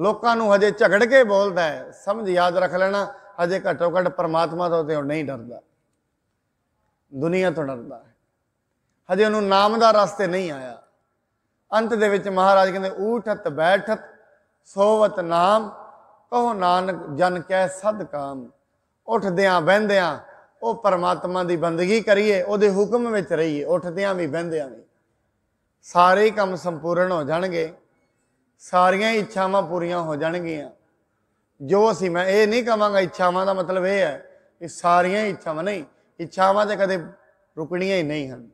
ਲੋਕਾਂ ਨੂੰ ਹਜੇ ਝਗੜ ਕੇ ਬੋਲਦਾ ਹੈ ਸਮਝ ਯਾਦ ਰੱਖ ਲੈਣਾ ਹਜੇ ਘਟੋ ਘਟ ਪਰਮਾਤਮਾ ਤੋਂ ਤੇ ਨਹੀਂ ਡਰਦਾ ਦੁਨੀਆ ਤੋਂ ਡਰਦਾ ਹੈ ਹਜੇ ਉਹਨੂੰ ਨਾਮ ਦਾ ਰਸਤੇ ਨਹੀਂ ਆਇਆ ਅੰਤ ਦੇ ਵਿੱਚ ਮਹਾਰਾਜ ਕਹਿੰਦੇ ਊਠਤ ਬੈਠਤ ਸੋਵਤ ਨਾਮ ਉਹ ਨਾਨਕ ਜਨ ਕੈ ਸਦ ਕਾਮ ਉੱਠਦਿਆਂ ਬਹਿੰਦਿਆਂ ਉਹ ਪਰਮਾਤਮਾ ਦੀ ਬੰਦਗੀ ਕਰੀਏ ਉਹਦੇ ਹੁਕਮ ਵਿੱਚ ਰਹੀਏ ਉੱਠਦਿਆਂ ਵੀ ਬਹਿੰਦਿਆਂ ਵੀ ਸਾਰੇ ਕੰਮ ਸੰਪੂਰਨ ਹੋ ਜਾਣਗੇ ਸਾਰੀਆਂ ਇੱਛਾਵਾਂ ਪੂਰੀਆਂ ਹੋ ਜਾਣਗੀਆਂ ਜੋ ਅਸੀਂ ਮੈਂ ਇਹ ਨਹੀਂ ਕਵਾਂਗਾ ਇੱਛਾਵਾਂ ਦਾ ਮਤਲਬ ਇਹ ਹੈ ਕਿ ਸਾਰੀਆਂ ਇੱਛਾਵਾਂ ਨਹੀਂ ਇੱਛਾਵਾਂ ਤੇ ਕਦੇ ਰੁਕਣੀਆਂ ਹੀ ਨਹੀਂ ਹਨ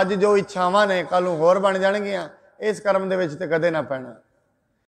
ਅੱਜ ਜੋ ਇੱਛਾਵਾਂ ਨੇ ਕੱਲ ਨੂੰ ਹੋਰ ਬਣ ਜਾਣਗੀਆਂ ਇਸ ਕਰਮ ਦੇ ਵਿੱਚ ਤੇ ਕਦੇ ਨਾ ਪੈਣਾ